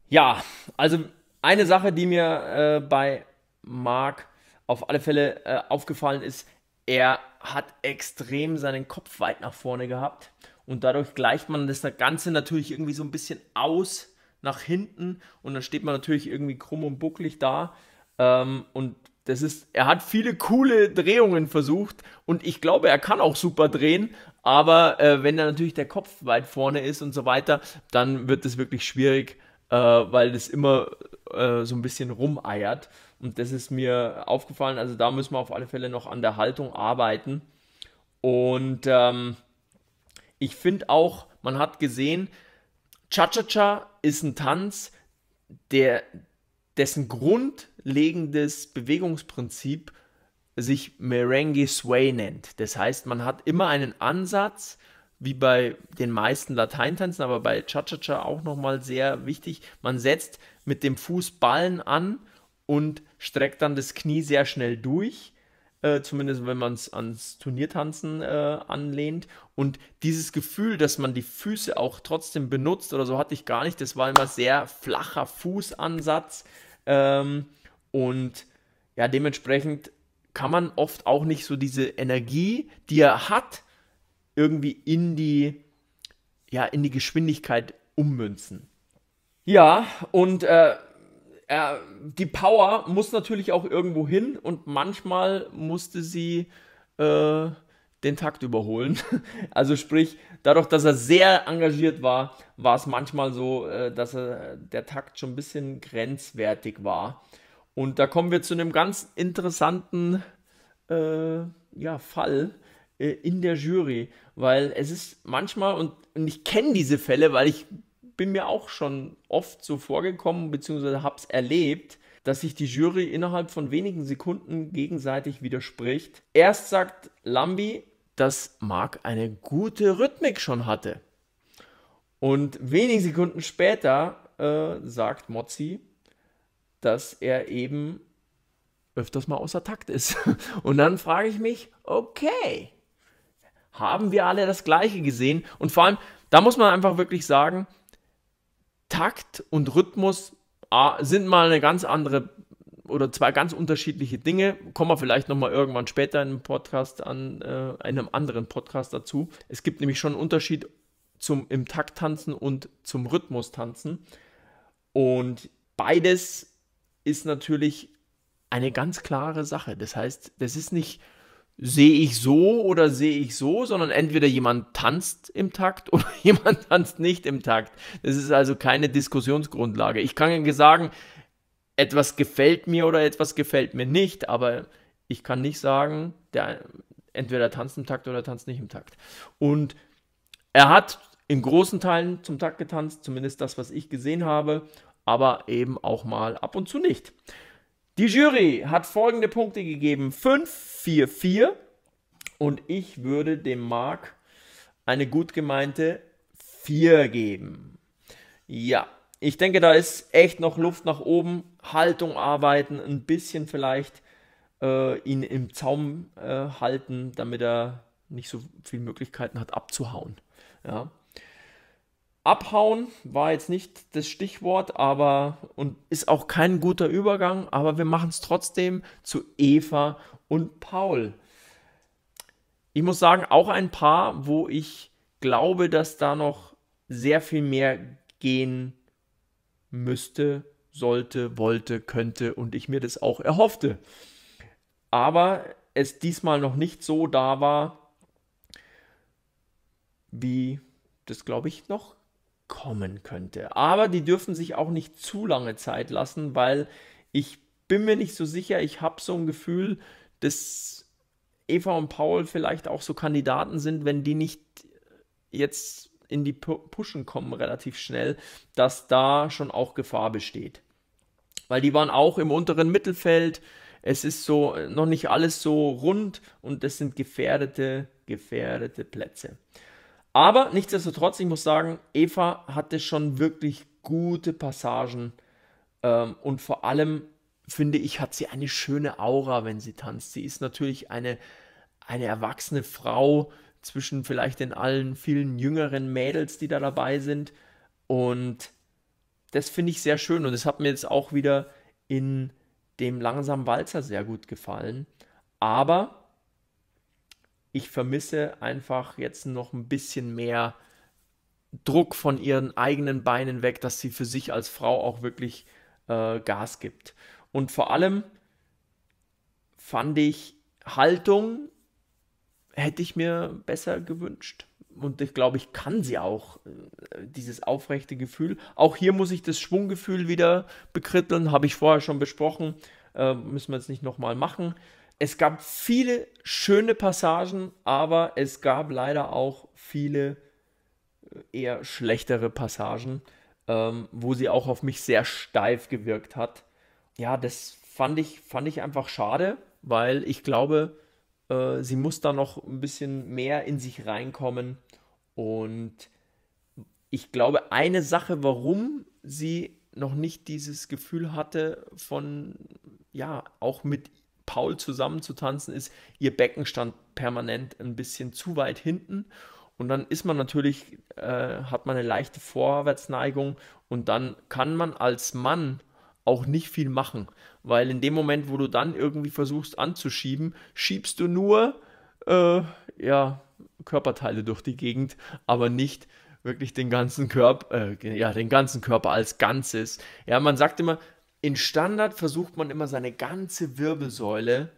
Ja, also eine Sache, die mir äh, bei Marc auf alle Fälle äh, aufgefallen ist, er hat extrem seinen Kopf weit nach vorne gehabt und dadurch gleicht man das Ganze natürlich irgendwie so ein bisschen aus nach hinten und dann steht man natürlich irgendwie krumm und bucklig da. Ähm, und das ist, er hat viele coole Drehungen versucht und ich glaube, er kann auch super drehen, aber äh, wenn dann natürlich der Kopf weit vorne ist und so weiter, dann wird es wirklich schwierig, äh, weil das immer äh, so ein bisschen rumeiert. Und das ist mir aufgefallen. Also da müssen wir auf alle Fälle noch an der Haltung arbeiten. Und ähm, ich finde auch, man hat gesehen, Cha-Cha-Cha ist ein Tanz, der, dessen grundlegendes Bewegungsprinzip sich Merengue Sway nennt. Das heißt, man hat immer einen Ansatz, wie bei den meisten Lateintänzen, aber bei Cha-Cha-Cha auch nochmal sehr wichtig. Man setzt mit dem Fuß Ballen an und streckt dann das Knie sehr schnell durch äh, zumindest wenn man es ans Turniertanzen äh, anlehnt. Und dieses Gefühl, dass man die Füße auch trotzdem benutzt oder so, hatte ich gar nicht. Das war immer sehr flacher Fußansatz. Ähm, und ja, dementsprechend kann man oft auch nicht so diese Energie, die er hat, irgendwie in die, ja, in die Geschwindigkeit ummünzen. Ja, und äh, äh, die Power muss natürlich auch irgendwo hin und manchmal musste sie äh, den Takt überholen. Also sprich, dadurch, dass er sehr engagiert war, war es manchmal so, äh, dass er, der Takt schon ein bisschen grenzwertig war. Und da kommen wir zu einem ganz interessanten äh, ja, Fall äh, in der Jury, weil es ist manchmal, und, und ich kenne diese Fälle, weil ich bin mir auch schon oft so vorgekommen, beziehungsweise habe es erlebt, dass sich die Jury innerhalb von wenigen Sekunden gegenseitig widerspricht. Erst sagt Lambi, dass Mark eine gute Rhythmik schon hatte. Und wenige Sekunden später äh, sagt Mozzi, dass er eben öfters mal außer Takt ist. Und dann frage ich mich, okay, haben wir alle das Gleiche gesehen? Und vor allem, da muss man einfach wirklich sagen, Takt und Rhythmus ah, sind mal eine ganz andere oder zwei ganz unterschiedliche Dinge. Kommen wir vielleicht nochmal irgendwann später in einem Podcast an, äh, einem anderen Podcast dazu. Es gibt nämlich schon einen Unterschied zum im Takt tanzen und zum Rhythmus tanzen. Und beides ist natürlich eine ganz klare Sache. Das heißt, das ist nicht sehe ich so oder sehe ich so, sondern entweder jemand tanzt im Takt oder jemand tanzt nicht im Takt. Das ist also keine Diskussionsgrundlage. Ich kann sagen, etwas gefällt mir oder etwas gefällt mir nicht, aber ich kann nicht sagen, der entweder tanzt im Takt oder tanzt nicht im Takt. Und er hat in großen Teilen zum Takt getanzt, zumindest das, was ich gesehen habe, aber eben auch mal ab und zu nicht. Die Jury hat folgende Punkte gegeben: 5, 4, 4. Und ich würde dem Marc eine gut gemeinte 4 geben. Ja, ich denke, da ist echt noch Luft nach oben. Haltung arbeiten, ein bisschen vielleicht äh, ihn im Zaum äh, halten, damit er nicht so viele Möglichkeiten hat abzuhauen. Ja. Abhauen war jetzt nicht das Stichwort, aber und ist auch kein guter Übergang, aber wir machen es trotzdem zu Eva und Paul. Ich muss sagen, auch ein Paar, wo ich glaube, dass da noch sehr viel mehr gehen müsste, sollte, wollte, könnte und ich mir das auch erhoffte. Aber es diesmal noch nicht so da war, wie das, glaube ich, noch kommen könnte. Aber die dürfen sich auch nicht zu lange Zeit lassen, weil ich bin mir nicht so sicher, ich habe so ein Gefühl, dass Eva und Paul vielleicht auch so Kandidaten sind, wenn die nicht jetzt in die Pushen kommen relativ schnell, dass da schon auch Gefahr besteht. Weil die waren auch im unteren Mittelfeld. Es ist so noch nicht alles so rund und das sind gefährdete, gefährdete Plätze. Aber nichtsdestotrotz, ich muss sagen, Eva hatte schon wirklich gute Passagen ähm, und vor allem finde ich, hat sie eine schöne Aura, wenn sie tanzt. Sie ist natürlich eine, eine erwachsene Frau zwischen vielleicht den allen vielen jüngeren Mädels, die da dabei sind. Und das finde ich sehr schön und es hat mir jetzt auch wieder in dem langsamen Walzer sehr gut gefallen. Aber ich vermisse einfach jetzt noch ein bisschen mehr Druck von ihren eigenen Beinen weg, dass sie für sich als Frau auch wirklich äh, Gas gibt. Und vor allem fand ich Haltung hätte ich mir besser gewünscht. Und ich glaube, ich kann sie auch, äh, dieses aufrechte Gefühl. Auch hier muss ich das Schwunggefühl wieder bekritteln, habe ich vorher schon besprochen, äh, müssen wir jetzt nicht nochmal machen. Es gab viele schöne Passagen, aber es gab leider auch viele äh, eher schlechtere Passagen, ähm, wo sie auch auf mich sehr steif gewirkt hat. Ja, das fand ich, fand ich einfach schade, weil ich glaube, äh, sie muss da noch ein bisschen mehr in sich reinkommen. Und ich glaube, eine Sache, warum sie noch nicht dieses Gefühl hatte von, ja, auch mit Paul zusammen zu tanzen, ist, ihr Becken stand permanent ein bisschen zu weit hinten. Und dann ist man natürlich, äh, hat man eine leichte Vorwärtsneigung und dann kann man als Mann auch nicht viel machen, weil in dem Moment, wo du dann irgendwie versuchst anzuschieben, schiebst du nur äh, ja, Körperteile durch die Gegend, aber nicht wirklich den ganzen Körper, äh, ja, den ganzen Körper als Ganzes. Ja, man sagt immer, in Standard versucht man immer seine ganze Wirbelsäule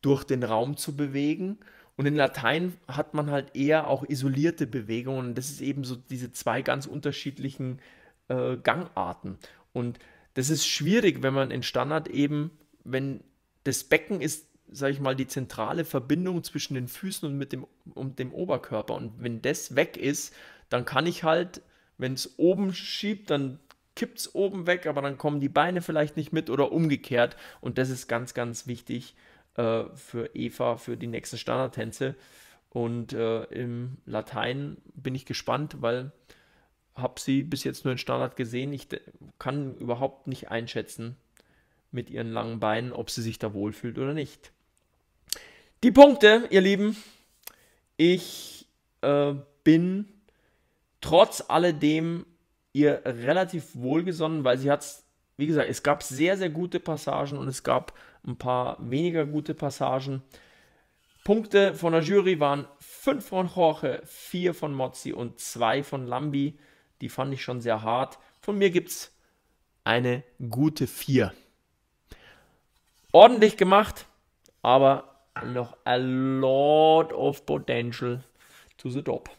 durch den Raum zu bewegen. Und in Latein hat man halt eher auch isolierte Bewegungen. das ist eben so diese zwei ganz unterschiedlichen äh, Gangarten. Und das ist schwierig, wenn man in Standard eben, wenn das Becken ist, sage ich mal, die zentrale Verbindung zwischen den Füßen und mit dem, und dem Oberkörper. Und wenn das weg ist, dann kann ich halt, wenn es oben schiebt, dann kippt es oben weg, aber dann kommen die Beine vielleicht nicht mit oder umgekehrt. Und das ist ganz, ganz wichtig äh, für Eva, für die nächsten Standardtänze. Und äh, im Latein bin ich gespannt, weil habe sie bis jetzt nur in Standard gesehen. Ich kann überhaupt nicht einschätzen mit ihren langen Beinen, ob sie sich da wohlfühlt oder nicht. Die Punkte, ihr Lieben. Ich äh, bin trotz alledem ihr relativ wohlgesonnen, weil sie hat es, wie gesagt, es gab sehr, sehr gute Passagen und es gab ein paar weniger gute Passagen. Punkte von der Jury waren 5 von Jorge, 4 von Mozzi und 2 von Lambi. Die fand ich schon sehr hart. Von mir gibt es eine gute 4. Ordentlich gemacht, aber noch a lot of potential to the top.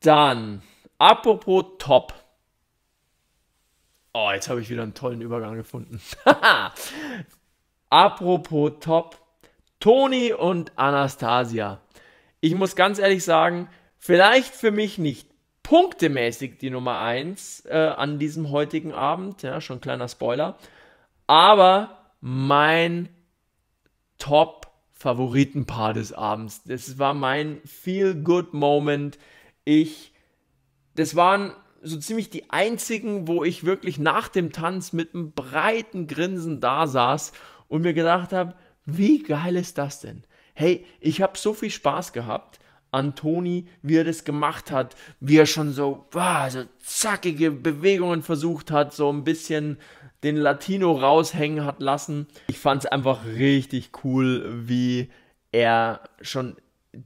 Dann Apropos top. Oh, jetzt habe ich wieder einen tollen Übergang gefunden. Apropos top. Toni und Anastasia. Ich muss ganz ehrlich sagen, vielleicht für mich nicht punktemäßig die Nummer 1 äh, an diesem heutigen Abend. Ja, schon kleiner Spoiler. Aber mein Top-Favoritenpaar des Abends. Das war mein Feel-Good-Moment. Ich das waren so ziemlich die einzigen, wo ich wirklich nach dem Tanz mit einem breiten Grinsen da saß und mir gedacht habe, wie geil ist das denn? Hey, ich habe so viel Spaß gehabt an Toni, wie er das gemacht hat, wie er schon so, wow, so zackige Bewegungen versucht hat, so ein bisschen den Latino raushängen hat lassen. Ich fand es einfach richtig cool, wie er schon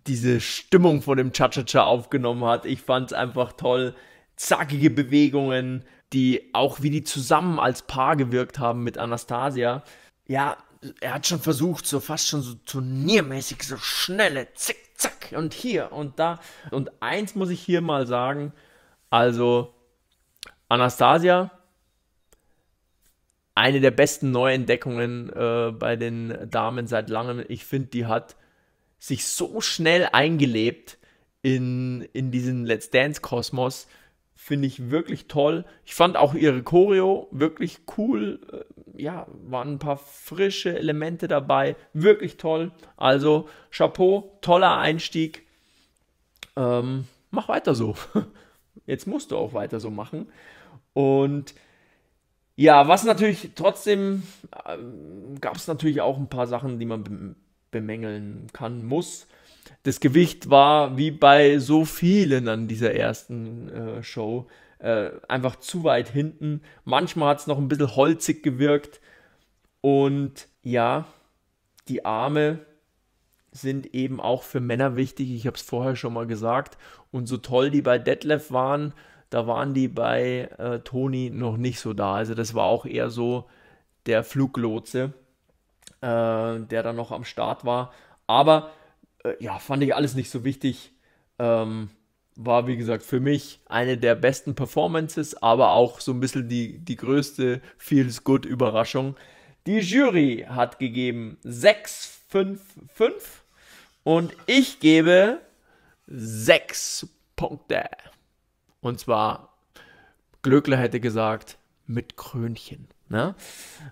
diese Stimmung vor dem Cha-Cha-Cha aufgenommen hat. Ich fand es einfach toll. Zackige Bewegungen, die auch wie die zusammen als Paar gewirkt haben mit Anastasia. Ja, er hat schon versucht, so fast schon so turniermäßig, so schnelle, zick, zack, und hier und da. Und eins muss ich hier mal sagen. Also, Anastasia, eine der besten Neuentdeckungen äh, bei den Damen seit langem. Ich finde, die hat sich so schnell eingelebt in, in diesen Let's Dance-Kosmos. Finde ich wirklich toll. Ich fand auch ihre Choreo wirklich cool. Äh, ja, waren ein paar frische Elemente dabei. Wirklich toll. Also, Chapeau, toller Einstieg. Ähm, mach weiter so. Jetzt musst du auch weiter so machen. Und ja, was natürlich trotzdem ähm, gab es natürlich auch ein paar Sachen, die man bemängeln kann, muss. Das Gewicht war wie bei so vielen an dieser ersten äh, Show äh, einfach zu weit hinten. Manchmal hat es noch ein bisschen holzig gewirkt. Und ja, die Arme sind eben auch für Männer wichtig. Ich habe es vorher schon mal gesagt. Und so toll die bei Detlef waren, da waren die bei äh, Toni noch nicht so da. Also das war auch eher so der Fluglotse. Äh, der dann noch am Start war. Aber äh, ja, fand ich alles nicht so wichtig. Ähm, war, wie gesagt, für mich eine der besten Performances, aber auch so ein bisschen die, die größte Feels-Good-Überraschung. Die Jury hat gegeben 6, 5, 5 und ich gebe 6 Punkte. Und zwar, Glöckler hätte gesagt, mit Krönchen. Ne?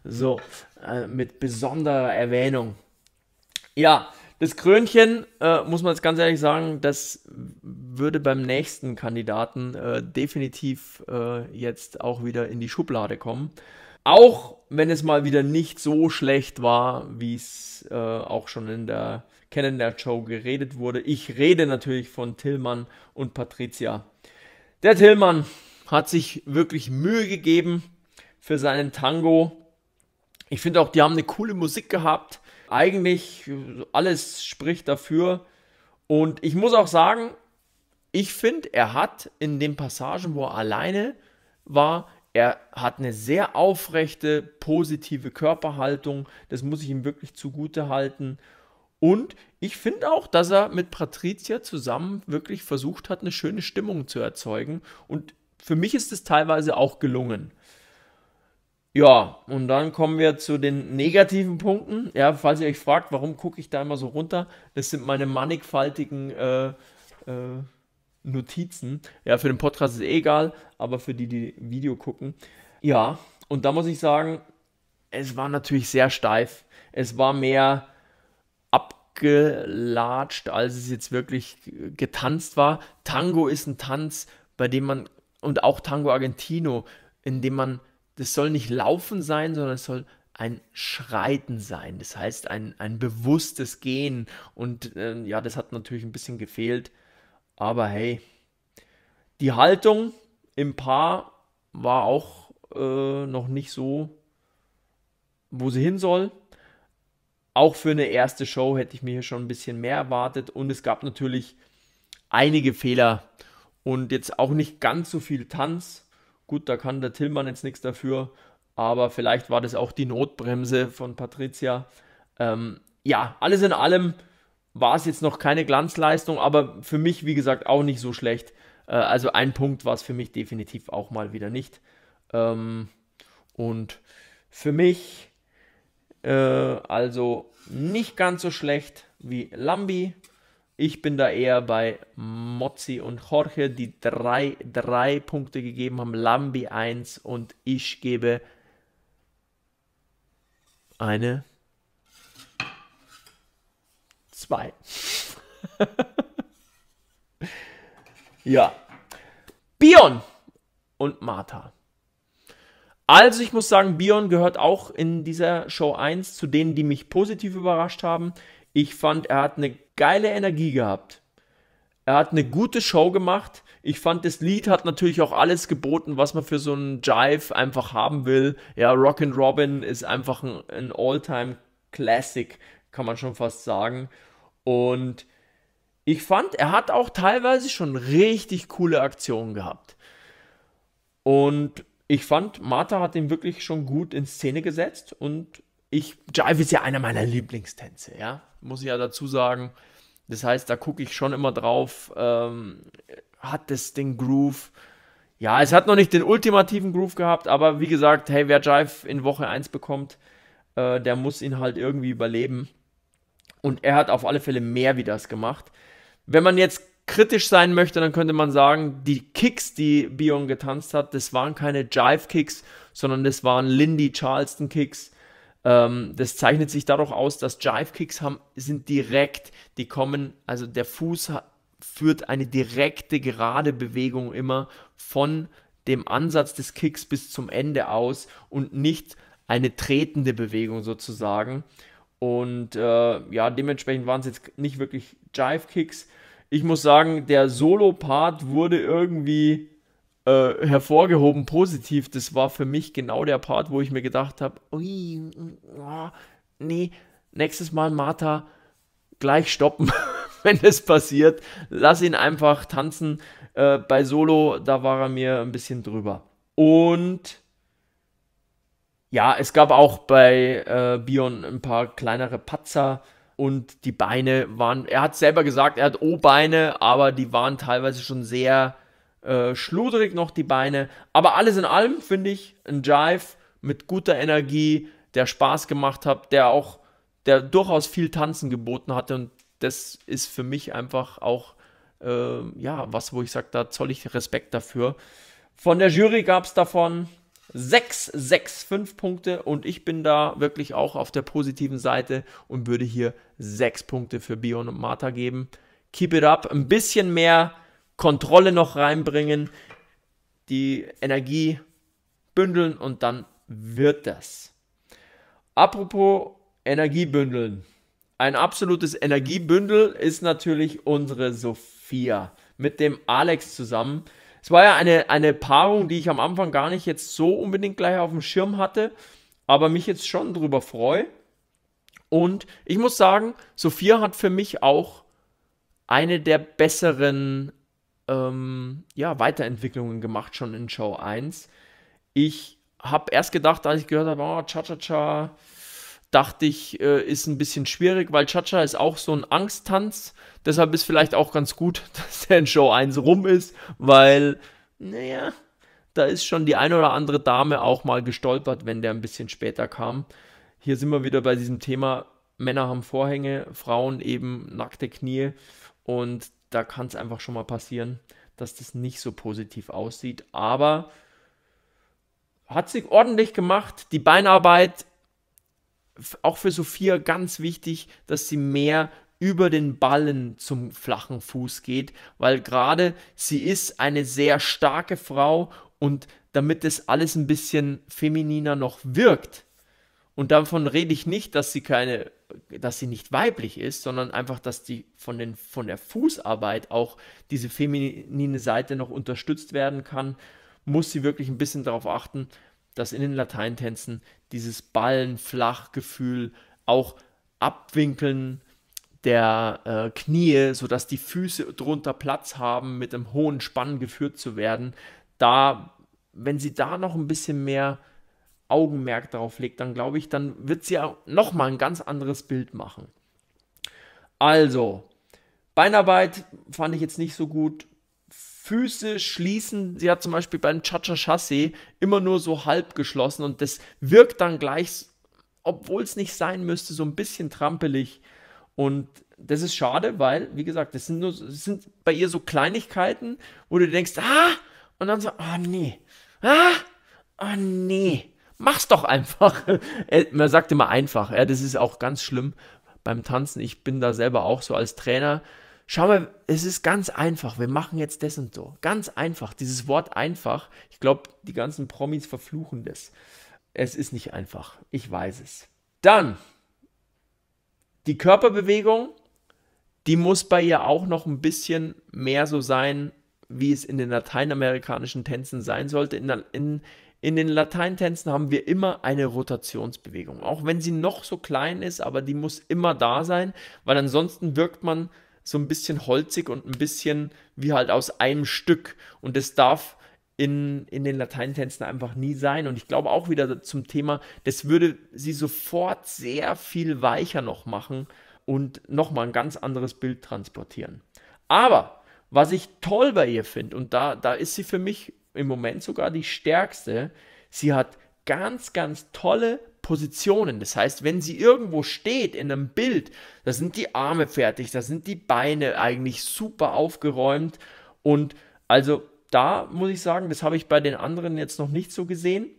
So, äh, mit besonderer Erwähnung. Ja, das Krönchen, äh, muss man jetzt ganz ehrlich sagen, das würde beim nächsten Kandidaten äh, definitiv äh, jetzt auch wieder in die Schublade kommen. Auch wenn es mal wieder nicht so schlecht war, wie es äh, auch schon in der Kennenlern-Show geredet wurde. Ich rede natürlich von Tillmann und Patricia. Der Tillmann hat sich wirklich Mühe gegeben, für seinen Tango. Ich finde auch, die haben eine coole Musik gehabt. Eigentlich alles spricht dafür. Und ich muss auch sagen, ich finde, er hat in den Passagen, wo er alleine war, er hat eine sehr aufrechte, positive Körperhaltung. Das muss ich ihm wirklich zugute halten. Und ich finde auch, dass er mit Patricia zusammen wirklich versucht hat, eine schöne Stimmung zu erzeugen. Und für mich ist es teilweise auch gelungen. Ja, und dann kommen wir zu den negativen Punkten. Ja, falls ihr euch fragt, warum gucke ich da immer so runter, das sind meine mannigfaltigen äh, äh, Notizen. Ja, für den Podcast ist eh egal, aber für die, die Video gucken. Ja, und da muss ich sagen, es war natürlich sehr steif. Es war mehr abgelatscht, als es jetzt wirklich getanzt war. Tango ist ein Tanz, bei dem man, und auch Tango Argentino, in dem man das soll nicht Laufen sein, sondern es soll ein Schreiten sein. Das heißt, ein, ein bewusstes Gehen. Und äh, ja, das hat natürlich ein bisschen gefehlt. Aber hey, die Haltung im Paar war auch äh, noch nicht so, wo sie hin soll. Auch für eine erste Show hätte ich mir hier schon ein bisschen mehr erwartet. Und es gab natürlich einige Fehler und jetzt auch nicht ganz so viel Tanz. Gut, da kann der Tillmann jetzt nichts dafür, aber vielleicht war das auch die Notbremse von Patricia. Ähm, ja, alles in allem war es jetzt noch keine Glanzleistung, aber für mich, wie gesagt, auch nicht so schlecht. Äh, also ein Punkt war es für mich definitiv auch mal wieder nicht. Ähm, und für mich äh, also nicht ganz so schlecht wie Lambi, ich bin da eher bei Mozzi und Jorge, die drei, drei Punkte gegeben haben, Lambi 1 und ich gebe eine 2. ja. Bion und Martha. Also ich muss sagen, Bion gehört auch in dieser Show 1 zu denen, die mich positiv überrascht haben. Ich fand, er hat eine geile Energie gehabt. Er hat eine gute Show gemacht. Ich fand, das Lied hat natürlich auch alles geboten, was man für so einen Jive einfach haben will. Ja, Rockin' Robin ist einfach ein, ein All-Time-Classic, kann man schon fast sagen. Und ich fand, er hat auch teilweise schon richtig coole Aktionen gehabt. Und ich fand, Martha hat ihn wirklich schon gut in Szene gesetzt und ich, Jive ist ja einer meiner Lieblingstänze, ja muss ich ja dazu sagen. Das heißt, da gucke ich schon immer drauf, ähm, hat das den Groove? Ja, es hat noch nicht den ultimativen Groove gehabt, aber wie gesagt, hey, wer Jive in Woche 1 bekommt, äh, der muss ihn halt irgendwie überleben. Und er hat auf alle Fälle mehr wie das gemacht. Wenn man jetzt kritisch sein möchte, dann könnte man sagen, die Kicks, die Bion getanzt hat, das waren keine Jive-Kicks, sondern das waren Lindy Charleston-Kicks ähm, das zeichnet sich dadurch aus, dass Jive-Kicks haben, sind direkt, die kommen, also der Fuß führt eine direkte, gerade Bewegung immer von dem Ansatz des Kicks bis zum Ende aus und nicht eine tretende Bewegung sozusagen. Und äh, ja, dementsprechend waren es jetzt nicht wirklich Jive-Kicks. Ich muss sagen, der Solo-Part wurde irgendwie äh, hervorgehoben positiv. Das war für mich genau der Part, wo ich mir gedacht habe, ui, oh, nee, nächstes Mal Martha gleich stoppen, wenn es passiert. Lass ihn einfach tanzen. Äh, bei Solo, da war er mir ein bisschen drüber. Und ja, es gab auch bei äh, Bion ein paar kleinere Patzer und die Beine waren, er hat selber gesagt, er hat O-Beine, aber die waren teilweise schon sehr äh, schludrig noch die Beine. Aber alles in allem finde ich ein Jive mit guter Energie, der Spaß gemacht hat, der auch, der durchaus viel Tanzen geboten hatte. Und das ist für mich einfach auch, äh, ja, was, wo ich sage, da zoll ich Respekt dafür. Von der Jury gab es davon 6, 6, 5 Punkte und ich bin da wirklich auch auf der positiven Seite und würde hier 6 Punkte für Bion und Martha geben. Keep it up, ein bisschen mehr Kontrolle noch reinbringen, die Energie bündeln und dann wird das. Apropos Energiebündeln. Ein absolutes Energiebündel ist natürlich unsere Sophia mit dem Alex zusammen. Es war ja eine, eine Paarung, die ich am Anfang gar nicht jetzt so unbedingt gleich auf dem Schirm hatte, aber mich jetzt schon drüber freue. Und ich muss sagen, Sophia hat für mich auch eine der besseren ähm, ja, Weiterentwicklungen gemacht schon in Show 1. Ich habe erst gedacht, als ich gehört habe, oh, Cha-Cha-Cha, dachte ich, äh, ist ein bisschen schwierig, weil Cha-Cha ist auch so ein Angsttanz. Deshalb ist vielleicht auch ganz gut, dass der in Show 1 rum ist, weil, naja, da ist schon die ein oder andere Dame auch mal gestolpert, wenn der ein bisschen später kam. Hier sind wir wieder bei diesem Thema, Männer haben Vorhänge, Frauen eben nackte Knie. Und da kann es einfach schon mal passieren, dass das nicht so positiv aussieht. Aber hat sich ordentlich gemacht. Die Beinarbeit, auch für Sophia ganz wichtig, dass sie mehr über den Ballen zum flachen Fuß geht, weil gerade sie ist eine sehr starke Frau und damit das alles ein bisschen femininer noch wirkt, und davon rede ich nicht, dass sie keine, dass sie nicht weiblich ist, sondern einfach, dass die von, den, von der Fußarbeit auch diese feminine Seite noch unterstützt werden kann, muss sie wirklich ein bisschen darauf achten, dass in den Lateintänzen dieses ballen flachgefühl auch Abwinkeln der äh, Knie, sodass die Füße drunter Platz haben, mit einem hohen Spann geführt zu werden. Da, wenn sie da noch ein bisschen mehr Augenmerk darauf legt, dann glaube ich, dann wird es ja nochmal ein ganz anderes Bild machen. Also, Beinarbeit fand ich jetzt nicht so gut. Füße schließen, sie hat zum Beispiel beim Chacha cha chassé immer nur so halb geschlossen und das wirkt dann gleich, obwohl es nicht sein müsste, so ein bisschen trampelig. Und das ist schade, weil, wie gesagt, das sind, nur, das sind bei ihr so Kleinigkeiten, wo du denkst, ah, und dann so, ah oh, nee, ah, oh nee mach's doch einfach. Man sagt immer einfach, ja, das ist auch ganz schlimm beim Tanzen. Ich bin da selber auch so als Trainer. Schau mal, es ist ganz einfach. Wir machen jetzt das und so. Ganz einfach. Dieses Wort einfach. Ich glaube, die ganzen Promis verfluchen das. Es ist nicht einfach. Ich weiß es. Dann die Körperbewegung. Die muss bei ihr auch noch ein bisschen mehr so sein, wie es in den lateinamerikanischen Tänzen sein sollte. In, in in den Lateintänzen haben wir immer eine Rotationsbewegung, auch wenn sie noch so klein ist, aber die muss immer da sein, weil ansonsten wirkt man so ein bisschen holzig und ein bisschen wie halt aus einem Stück und das darf in, in den Lateintänzen einfach nie sein. Und ich glaube auch wieder zum Thema, das würde sie sofort sehr viel weicher noch machen und nochmal ein ganz anderes Bild transportieren. Aber was ich toll bei ihr finde, und da, da ist sie für mich im Moment sogar die stärkste. Sie hat ganz, ganz tolle Positionen. Das heißt, wenn sie irgendwo steht in einem Bild, da sind die Arme fertig, da sind die Beine eigentlich super aufgeräumt. Und also da muss ich sagen, das habe ich bei den anderen jetzt noch nicht so gesehen.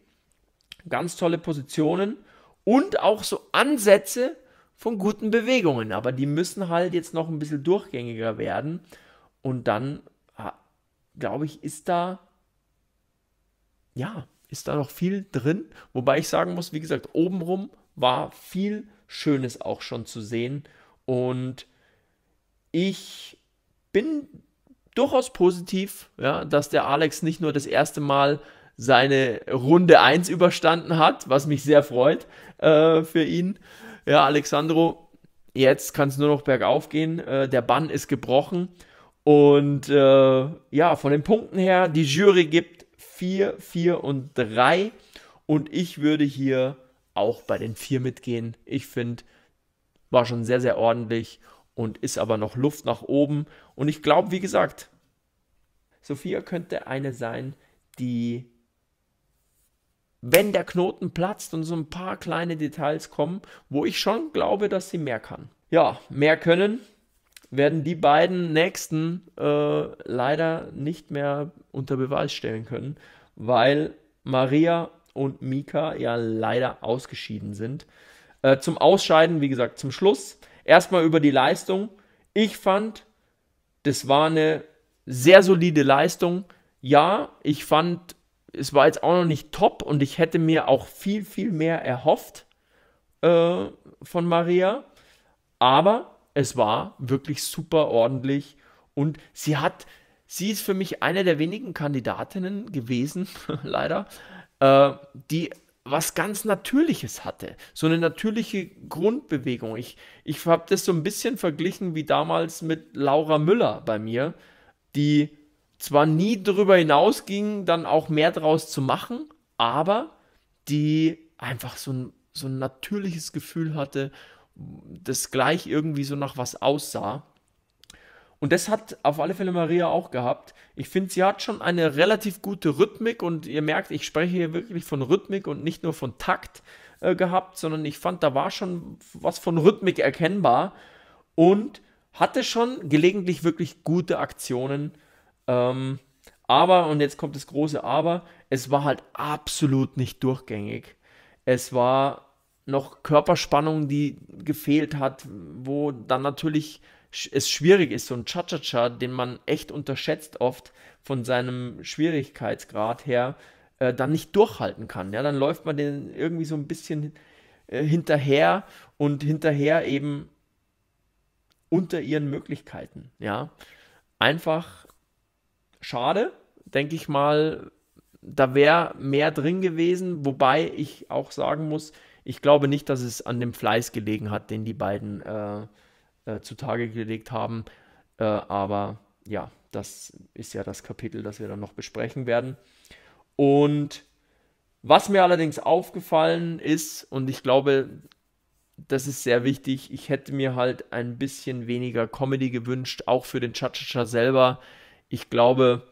Ganz tolle Positionen und auch so Ansätze von guten Bewegungen. Aber die müssen halt jetzt noch ein bisschen durchgängiger werden. Und dann, ah, glaube ich, ist da ja, ist da noch viel drin. Wobei ich sagen muss, wie gesagt, obenrum war viel Schönes auch schon zu sehen. Und ich bin durchaus positiv, ja, dass der Alex nicht nur das erste Mal seine Runde 1 überstanden hat, was mich sehr freut äh, für ihn. Ja, Alexandro, jetzt kann es nur noch bergauf gehen. Äh, der Bann ist gebrochen. Und äh, ja, von den Punkten her, die Jury gibt 4, 4 und 3. Und ich würde hier auch bei den 4 mitgehen. Ich finde, war schon sehr, sehr ordentlich und ist aber noch Luft nach oben. Und ich glaube, wie gesagt, Sophia könnte eine sein, die, wenn der Knoten platzt und so ein paar kleine Details kommen, wo ich schon glaube, dass sie mehr kann. Ja, mehr können werden die beiden nächsten äh, leider nicht mehr unter Beweis stellen können, weil Maria und Mika ja leider ausgeschieden sind. Äh, zum Ausscheiden, wie gesagt, zum Schluss. Erstmal über die Leistung. Ich fand, das war eine sehr solide Leistung. Ja, ich fand, es war jetzt auch noch nicht top und ich hätte mir auch viel, viel mehr erhofft äh, von Maria. Aber es war wirklich super ordentlich und sie hat, sie ist für mich eine der wenigen Kandidatinnen gewesen, leider, äh, die was ganz Natürliches hatte. So eine natürliche Grundbewegung. Ich, ich habe das so ein bisschen verglichen wie damals mit Laura Müller bei mir, die zwar nie darüber hinausging, dann auch mehr draus zu machen, aber die einfach so ein, so ein natürliches Gefühl hatte das gleich irgendwie so nach was aussah. Und das hat auf alle Fälle Maria auch gehabt. Ich finde, sie hat schon eine relativ gute Rhythmik und ihr merkt, ich spreche hier wirklich von Rhythmik und nicht nur von Takt äh, gehabt, sondern ich fand, da war schon was von Rhythmik erkennbar und hatte schon gelegentlich wirklich gute Aktionen. Ähm, aber, und jetzt kommt das große Aber, es war halt absolut nicht durchgängig. Es war noch Körperspannung, die gefehlt hat, wo dann natürlich es schwierig ist, so ein Cha-Cha-Cha, den man echt unterschätzt oft von seinem Schwierigkeitsgrad her, äh, dann nicht durchhalten kann. Ja, dann läuft man den irgendwie so ein bisschen äh, hinterher und hinterher eben unter ihren Möglichkeiten. Ja, einfach schade, denke ich mal. Da wäre mehr drin gewesen, wobei ich auch sagen muss, ich glaube nicht, dass es an dem Fleiß gelegen hat, den die beiden äh, äh, zutage gelegt haben. Äh, aber ja, das ist ja das Kapitel, das wir dann noch besprechen werden. Und was mir allerdings aufgefallen ist, und ich glaube, das ist sehr wichtig, ich hätte mir halt ein bisschen weniger Comedy gewünscht, auch für den Chachacha selber. Ich glaube,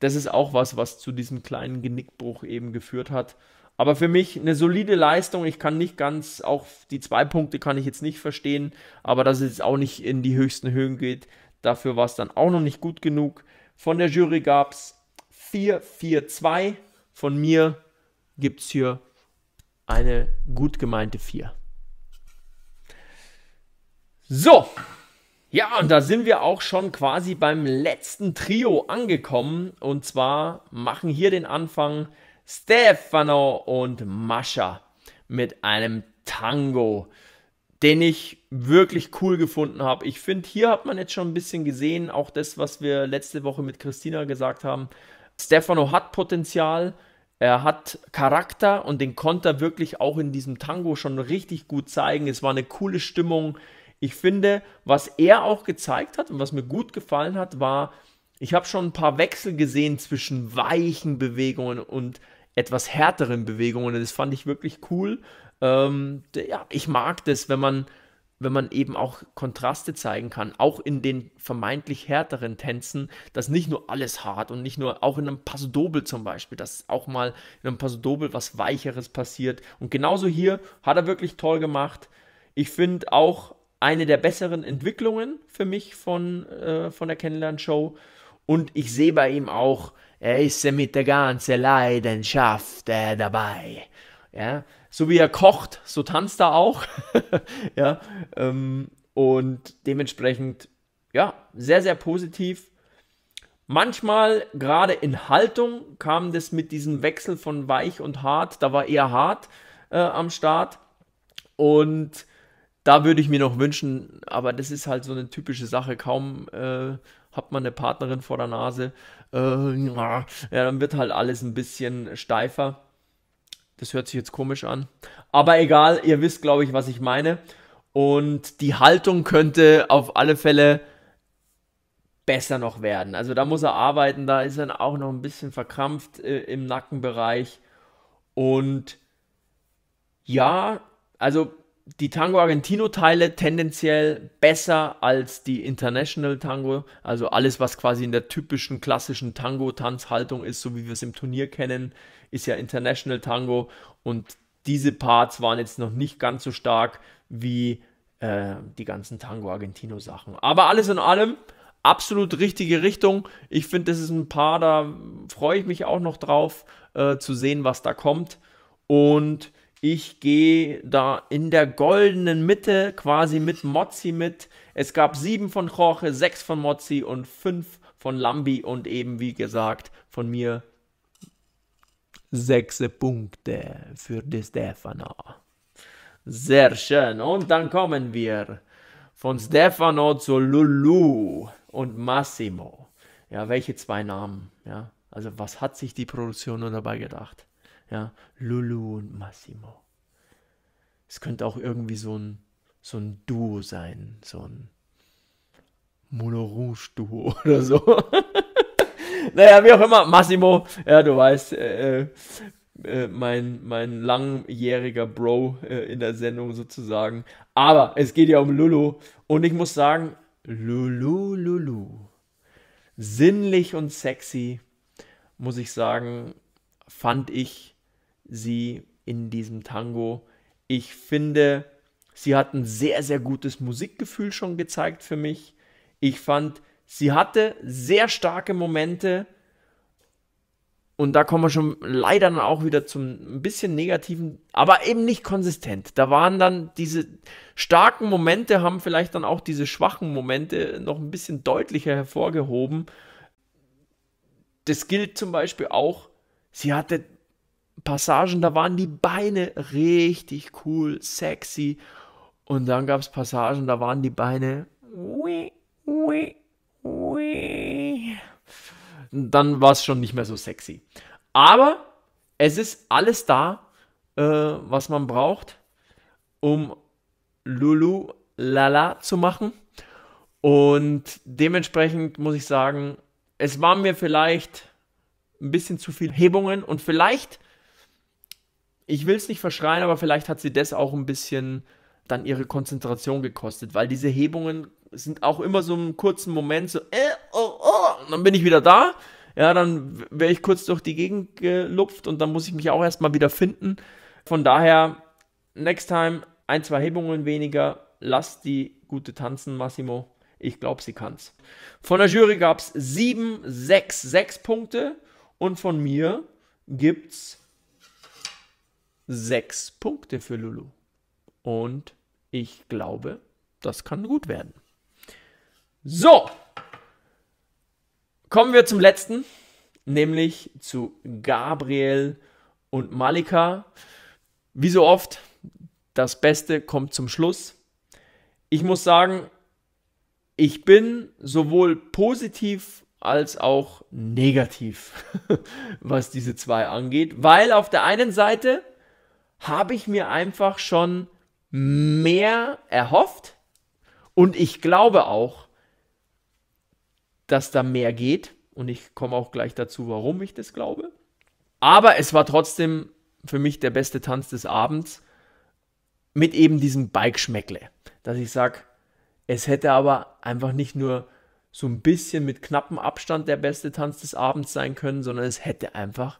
das ist auch was, was zu diesem kleinen Genickbruch eben geführt hat. Aber für mich eine solide Leistung. Ich kann nicht ganz, auch die zwei Punkte kann ich jetzt nicht verstehen, aber dass es jetzt auch nicht in die höchsten Höhen geht, dafür war es dann auch noch nicht gut genug. Von der Jury gab es 4-4-2. Von mir gibt es hier eine gut gemeinte 4. So, ja, und da sind wir auch schon quasi beim letzten Trio angekommen. Und zwar machen hier den Anfang Stefano und Mascha mit einem Tango, den ich wirklich cool gefunden habe. Ich finde, hier hat man jetzt schon ein bisschen gesehen, auch das, was wir letzte Woche mit Christina gesagt haben. Stefano hat Potenzial, er hat Charakter und den konnte er wirklich auch in diesem Tango schon richtig gut zeigen. Es war eine coole Stimmung. Ich finde, was er auch gezeigt hat und was mir gut gefallen hat, war, ich habe schon ein paar Wechsel gesehen zwischen weichen Bewegungen und etwas härteren Bewegungen. Das fand ich wirklich cool. Ähm, ja, ich mag das, wenn man, wenn man eben auch Kontraste zeigen kann, auch in den vermeintlich härteren Tänzen, dass nicht nur alles hart und nicht nur auch in einem Paso Doble zum Beispiel, dass auch mal in einem Paso Doble was Weicheres passiert. Und genauso hier hat er wirklich toll gemacht. Ich finde auch eine der besseren Entwicklungen für mich von, äh, von der Kennenlern-Show. Und ich sehe bei ihm auch, er ist mit der ganzen Leidenschaft äh, dabei. Ja, so wie er kocht, so tanzt er auch. ja, ähm, und dementsprechend, ja, sehr, sehr positiv. Manchmal, gerade in Haltung, kam das mit diesem Wechsel von weich und hart. Da war eher hart äh, am Start. Und da würde ich mir noch wünschen, aber das ist halt so eine typische Sache, kaum äh, hat man eine Partnerin vor der Nase, äh, ja, dann wird halt alles ein bisschen steifer. Das hört sich jetzt komisch an. Aber egal, ihr wisst, glaube ich, was ich meine. Und die Haltung könnte auf alle Fälle besser noch werden. Also da muss er arbeiten, da ist er auch noch ein bisschen verkrampft äh, im Nackenbereich. Und ja, also die Tango Argentino Teile tendenziell besser als die International Tango, also alles was quasi in der typischen klassischen Tango Tanzhaltung ist, so wie wir es im Turnier kennen, ist ja International Tango und diese Parts waren jetzt noch nicht ganz so stark wie äh, die ganzen Tango Argentino Sachen. Aber alles in allem absolut richtige Richtung. Ich finde, das ist ein Paar, da freue ich mich auch noch drauf äh, zu sehen, was da kommt und ich gehe da in der goldenen Mitte quasi mit Mozzi mit. Es gab sieben von Jorge, sechs von Mozzi und fünf von Lambi und eben, wie gesagt, von mir sechs Punkte für die Stefano. Sehr schön. Und dann kommen wir von Stefano zu Lulu und Massimo. Ja, welche zwei Namen, ja. Also was hat sich die Produktion nur dabei gedacht? Ja, Lulu und Massimo. Es könnte auch irgendwie so ein, so ein Duo sein, so ein Mono Rouge Duo oder so. naja, wie auch immer, Massimo, ja, du weißt, äh, äh, äh, mein, mein langjähriger Bro äh, in der Sendung sozusagen. Aber es geht ja um Lulu und ich muss sagen, Lulu, Lulu. Sinnlich und sexy, muss ich sagen, fand ich sie in diesem Tango. Ich finde, sie hat ein sehr, sehr gutes Musikgefühl schon gezeigt für mich. Ich fand, sie hatte sehr starke Momente. Und da kommen wir schon leider dann auch wieder zum ein bisschen negativen, aber eben nicht konsistent. Da waren dann diese starken Momente, haben vielleicht dann auch diese schwachen Momente noch ein bisschen deutlicher hervorgehoben. Das gilt zum Beispiel auch, sie hatte Passagen, da waren die Beine richtig cool, sexy. Und dann gab es Passagen, da waren die Beine. Dann war es schon nicht mehr so sexy. Aber es ist alles da, äh, was man braucht, um Lulu Lala zu machen. Und dementsprechend muss ich sagen, es waren mir vielleicht ein bisschen zu viele Hebungen und vielleicht ich will es nicht verschreien, aber vielleicht hat sie das auch ein bisschen dann ihre Konzentration gekostet, weil diese Hebungen sind auch immer so einen kurzen Moment so, äh, oh, oh, dann bin ich wieder da. Ja, dann wäre ich kurz durch die Gegend gelupft und dann muss ich mich auch erstmal wieder finden. Von daher, next time ein, zwei Hebungen weniger, lasst die gute tanzen, Massimo. Ich glaube, sie kann's. Von der Jury gab es 7, 6, 6 Punkte und von mir gibt's sechs Punkte für Lulu. Und ich glaube, das kann gut werden. So, kommen wir zum letzten, nämlich zu Gabriel und Malika. Wie so oft, das Beste kommt zum Schluss. Ich muss sagen, ich bin sowohl positiv als auch negativ, was diese zwei angeht, weil auf der einen Seite habe ich mir einfach schon mehr erhofft und ich glaube auch, dass da mehr geht und ich komme auch gleich dazu, warum ich das glaube. Aber es war trotzdem für mich der beste Tanz des Abends mit eben diesem Bike-Schmeckle, dass ich sage, es hätte aber einfach nicht nur so ein bisschen mit knappem Abstand der beste Tanz des Abends sein können, sondern es hätte einfach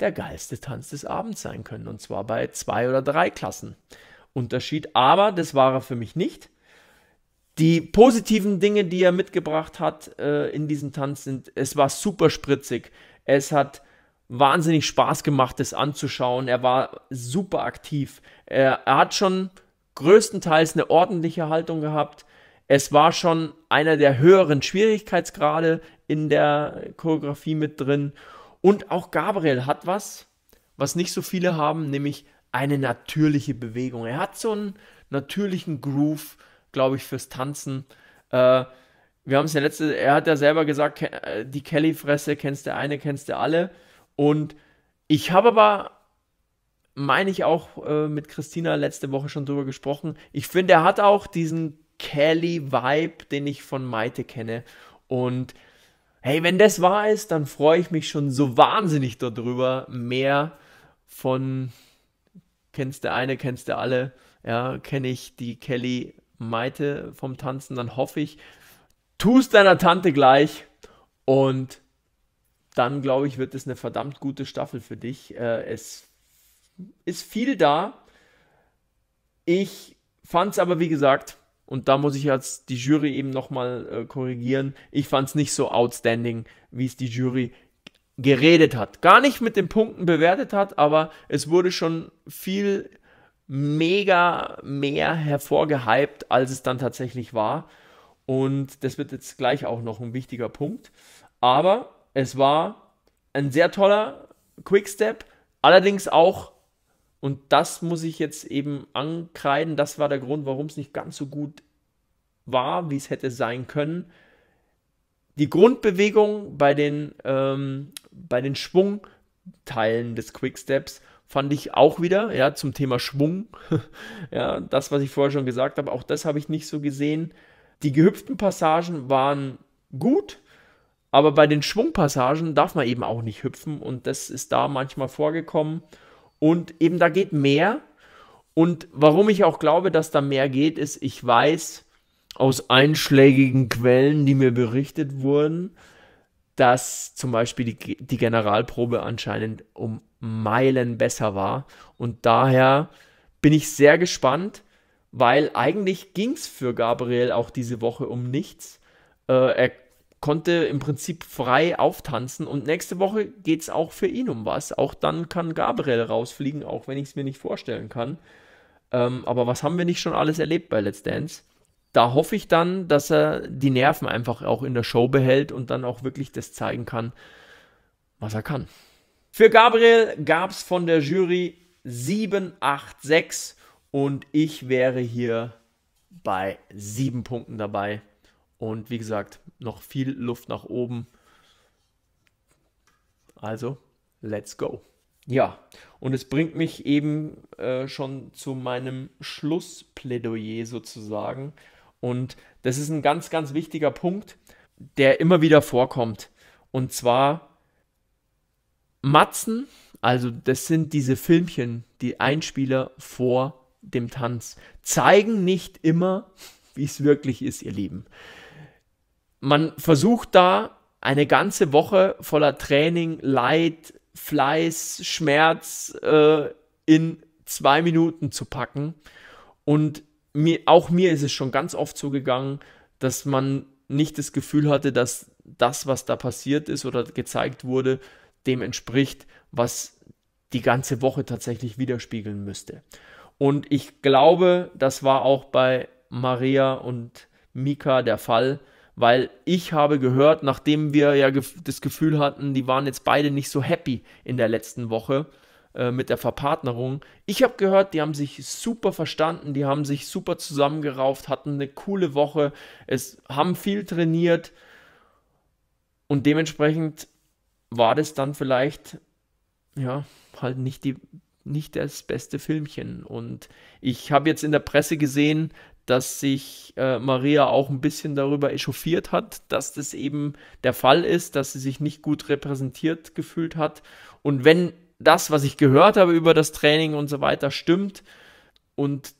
der geilste Tanz des Abends sein können. Und zwar bei zwei oder drei Klassen Unterschied. Aber das war er für mich nicht. Die positiven Dinge, die er mitgebracht hat äh, in diesem Tanz, sind, es war super spritzig. Es hat wahnsinnig Spaß gemacht, es anzuschauen. Er war super aktiv. Er, er, hat schon größtenteils eine ordentliche Haltung gehabt. Es war schon einer der höheren Schwierigkeitsgrade in der Choreografie mit drin. Und auch Gabriel hat was, was nicht so viele haben, nämlich eine natürliche Bewegung. Er hat so einen natürlichen Groove, glaube ich, fürs Tanzen. Äh, wir haben es ja letzte, er hat ja selber gesagt, äh, die Kelly-Fresse kennst du eine, kennst du alle. Und ich habe aber, meine ich auch äh, mit Christina letzte Woche schon drüber gesprochen, ich finde, er hat auch diesen Kelly-Vibe, den ich von Maite kenne. Und Hey, wenn das wahr ist, dann freue ich mich schon so wahnsinnig darüber, mehr von kennst du eine, kennst du alle, ja, kenne ich die Kelly Maite vom Tanzen, dann hoffe ich, tu es deiner Tante gleich und dann glaube ich, wird es eine verdammt gute Staffel für dich. Äh, es ist viel da. Ich fand es aber, wie gesagt, und da muss ich jetzt die Jury eben nochmal äh, korrigieren, ich fand es nicht so outstanding, wie es die Jury geredet hat. Gar nicht mit den Punkten bewertet hat, aber es wurde schon viel mega mehr hervorgehypt, als es dann tatsächlich war. Und das wird jetzt gleich auch noch ein wichtiger Punkt. Aber es war ein sehr toller Quickstep, allerdings auch und das muss ich jetzt eben ankreiden. Das war der Grund, warum es nicht ganz so gut war, wie es hätte sein können. Die Grundbewegung bei den, ähm, bei den Schwungteilen des Quicksteps fand ich auch wieder, ja, zum Thema Schwung. ja, das, was ich vorher schon gesagt habe, auch das habe ich nicht so gesehen. Die gehüpften Passagen waren gut, aber bei den Schwungpassagen darf man eben auch nicht hüpfen und das ist da manchmal vorgekommen. Und eben da geht mehr. Und warum ich auch glaube, dass da mehr geht, ist, ich weiß aus einschlägigen Quellen, die mir berichtet wurden, dass zum Beispiel die, die Generalprobe anscheinend um Meilen besser war. Und daher bin ich sehr gespannt, weil eigentlich ging es für Gabriel auch diese Woche um nichts. Äh, er konnte im Prinzip frei auftanzen und nächste Woche geht es auch für ihn um was. Auch dann kann Gabriel rausfliegen, auch wenn ich es mir nicht vorstellen kann. Ähm, aber was haben wir nicht schon alles erlebt bei Let's Dance? Da hoffe ich dann, dass er die Nerven einfach auch in der Show behält und dann auch wirklich das zeigen kann, was er kann. Für Gabriel gab es von der Jury 786 und ich wäre hier bei sieben Punkten dabei. Und wie gesagt, noch viel Luft nach oben. Also, let's go. Ja, und es bringt mich eben äh, schon zu meinem Schlussplädoyer sozusagen. Und das ist ein ganz, ganz wichtiger Punkt, der immer wieder vorkommt. Und zwar Matzen, also das sind diese Filmchen, die Einspieler vor dem Tanz, zeigen nicht immer, wie es wirklich ist, ihr Lieben man versucht da eine ganze Woche voller Training, Leid, Fleiß, Schmerz äh, in zwei Minuten zu packen. Und mir, auch mir ist es schon ganz oft so gegangen, dass man nicht das Gefühl hatte, dass das, was da passiert ist oder gezeigt wurde, dem entspricht, was die ganze Woche tatsächlich widerspiegeln müsste. Und ich glaube, das war auch bei Maria und Mika der Fall, weil ich habe gehört, nachdem wir ja das Gefühl hatten, die waren jetzt beide nicht so happy in der letzten Woche äh, mit der Verpartnerung. Ich habe gehört, die haben sich super verstanden, die haben sich super zusammengerauft, hatten eine coole Woche, es haben viel trainiert und dementsprechend war das dann vielleicht ja halt nicht die nicht das beste Filmchen und ich habe jetzt in der Presse gesehen, dass sich äh, Maria auch ein bisschen darüber echauffiert hat, dass das eben der Fall ist, dass sie sich nicht gut repräsentiert gefühlt hat. Und wenn das, was ich gehört habe über das Training und so weiter, stimmt und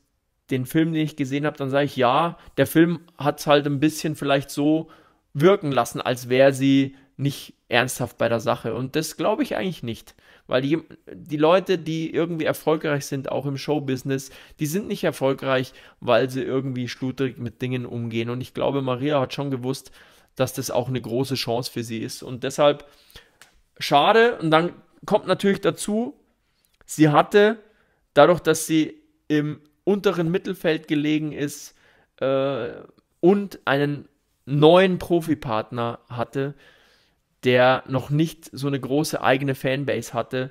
den Film, den ich gesehen habe, dann sage ich, ja, der Film hat es halt ein bisschen vielleicht so wirken lassen, als wäre sie nicht ernsthaft bei der Sache. Und das glaube ich eigentlich nicht. Weil die, die Leute, die irgendwie erfolgreich sind, auch im Showbusiness, die sind nicht erfolgreich, weil sie irgendwie schludrig mit Dingen umgehen. Und ich glaube, Maria hat schon gewusst, dass das auch eine große Chance für sie ist. Und deshalb schade. Und dann kommt natürlich dazu, sie hatte, dadurch, dass sie im unteren Mittelfeld gelegen ist äh, und einen neuen Profipartner hatte, der noch nicht so eine große eigene Fanbase hatte,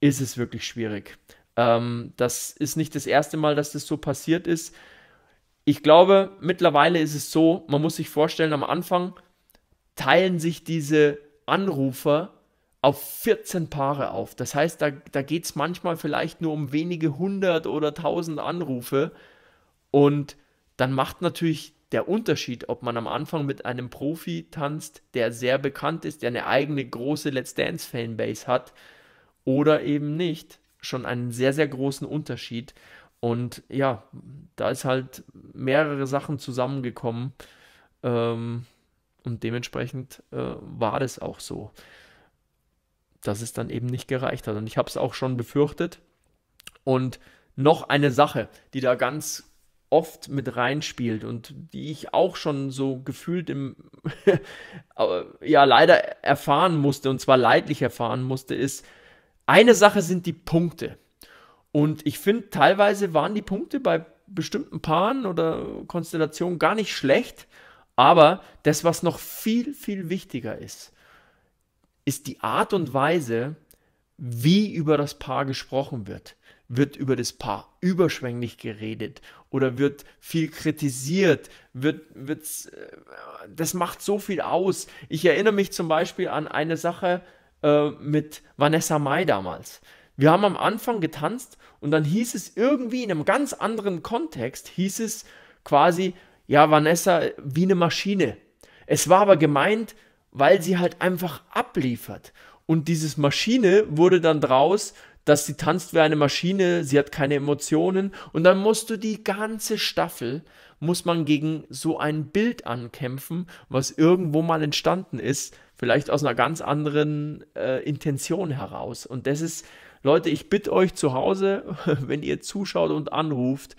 ist es wirklich schwierig. Ähm, das ist nicht das erste Mal, dass das so passiert ist. Ich glaube, mittlerweile ist es so, man muss sich vorstellen, am Anfang teilen sich diese Anrufer auf 14 Paare auf. Das heißt, da, da geht es manchmal vielleicht nur um wenige hundert 100 oder tausend Anrufe. Und dann macht natürlich der Unterschied, ob man am Anfang mit einem Profi tanzt, der sehr bekannt ist, der eine eigene große Let's Dance Fanbase hat oder eben nicht, schon einen sehr, sehr großen Unterschied. Und ja, da ist halt mehrere Sachen zusammengekommen ähm, und dementsprechend äh, war das auch so, dass es dann eben nicht gereicht hat. Und ich habe es auch schon befürchtet. Und noch eine Sache, die da ganz oft mit reinspielt und die ich auch schon so gefühlt im, ja, leider erfahren musste und zwar leidlich erfahren musste, ist, eine Sache sind die Punkte. Und ich finde, teilweise waren die Punkte bei bestimmten Paaren oder Konstellationen gar nicht schlecht, aber das, was noch viel, viel wichtiger ist, ist die Art und Weise, wie über das Paar gesprochen wird wird über das Paar überschwänglich geredet oder wird viel kritisiert, wird, wird's, äh, das macht so viel aus. Ich erinnere mich zum Beispiel an eine Sache äh, mit Vanessa Mai damals. Wir haben am Anfang getanzt und dann hieß es irgendwie in einem ganz anderen Kontext, hieß es quasi, ja, Vanessa wie eine Maschine. Es war aber gemeint, weil sie halt einfach abliefert. Und dieses Maschine wurde dann draus, dass sie tanzt wie eine Maschine, sie hat keine Emotionen und dann musst du die ganze Staffel, muss man gegen so ein Bild ankämpfen, was irgendwo mal entstanden ist, vielleicht aus einer ganz anderen äh, Intention heraus. Und das ist, Leute, ich bitte euch zu Hause, wenn ihr zuschaut und anruft,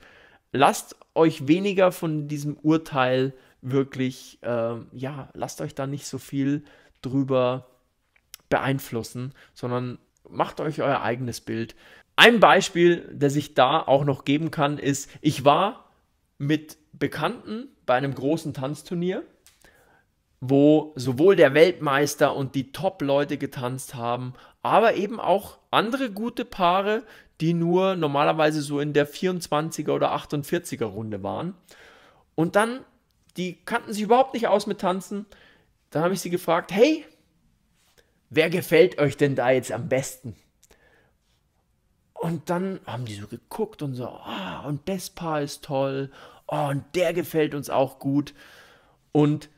lasst euch weniger von diesem Urteil wirklich, äh, ja, lasst euch da nicht so viel drüber beeinflussen, sondern Macht euch euer eigenes Bild. Ein Beispiel, das ich da auch noch geben kann, ist, ich war mit Bekannten bei einem großen Tanzturnier, wo sowohl der Weltmeister und die Top-Leute getanzt haben, aber eben auch andere gute Paare, die nur normalerweise so in der 24er oder 48er Runde waren. Und dann, die kannten sich überhaupt nicht aus mit Tanzen. Dann habe ich sie gefragt, hey, wer gefällt euch denn da jetzt am besten? Und dann haben die so geguckt und so, ah, oh, und das Paar ist toll, oh, und der gefällt uns auch gut. Und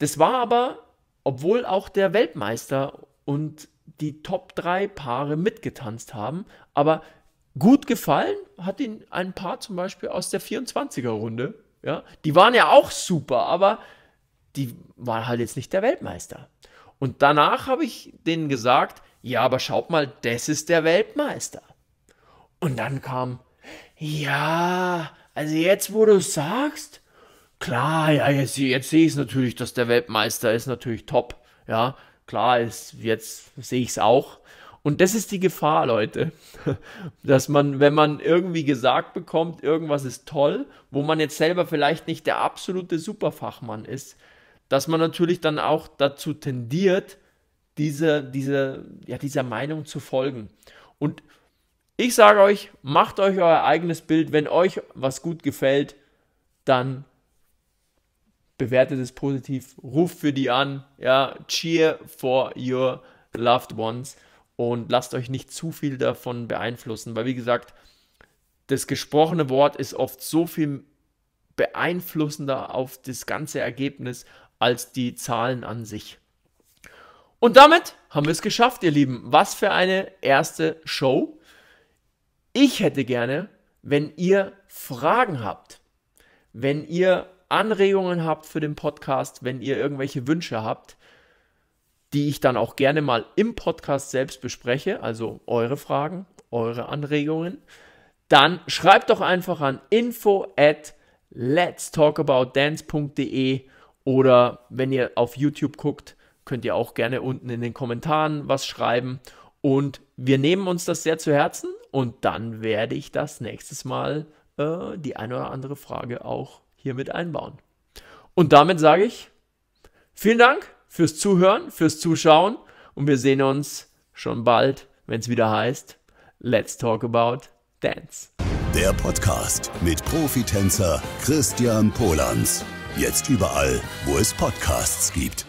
das war aber, obwohl auch der Weltmeister und die Top 3 Paare mitgetanzt haben, aber gut gefallen hat ihnen ein Paar zum Beispiel aus der 24er Runde. Ja, die waren ja auch super, aber die waren halt jetzt nicht der Weltmeister. Und danach habe ich denen gesagt, ja, aber schaut mal, das ist der Weltmeister. Und dann kam, ja, also jetzt, wo du es sagst, klar, ja, jetzt, jetzt sehe ich es natürlich, dass der Weltmeister ist natürlich top. Ja, klar, ist, jetzt sehe ich es auch. Und das ist die Gefahr, Leute, dass man, wenn man irgendwie gesagt bekommt, irgendwas ist toll, wo man jetzt selber vielleicht nicht der absolute Superfachmann ist, dass man natürlich dann auch dazu tendiert, diese, diese, ja, dieser Meinung zu folgen. Und ich sage euch, macht euch euer eigenes Bild. Wenn euch was gut gefällt, dann bewertet es positiv, ruft für die an, ja, cheer for your loved ones und lasst euch nicht zu viel davon beeinflussen, weil wie gesagt, das gesprochene Wort ist oft so viel beeinflussender auf das ganze Ergebnis als die Zahlen an sich. Und damit haben wir es geschafft, ihr Lieben. Was für eine erste Show. Ich hätte gerne, wenn ihr Fragen habt, wenn ihr Anregungen habt für den Podcast, wenn ihr irgendwelche Wünsche habt, die ich dann auch gerne mal im Podcast selbst bespreche, also eure Fragen, eure Anregungen, dann schreibt doch einfach an info at letstalkaboutdance.de oder wenn ihr auf YouTube guckt, könnt ihr auch gerne unten in den Kommentaren was schreiben. Und wir nehmen uns das sehr zu Herzen und dann werde ich das nächstes Mal äh, die eine oder andere Frage auch hier mit einbauen. Und damit sage ich vielen Dank fürs Zuhören, fürs Zuschauen und wir sehen uns schon bald, wenn es wieder heißt, Let's Talk About Dance. Der Podcast mit Profitänzer Christian Polans. Jetzt überall, wo es Podcasts gibt.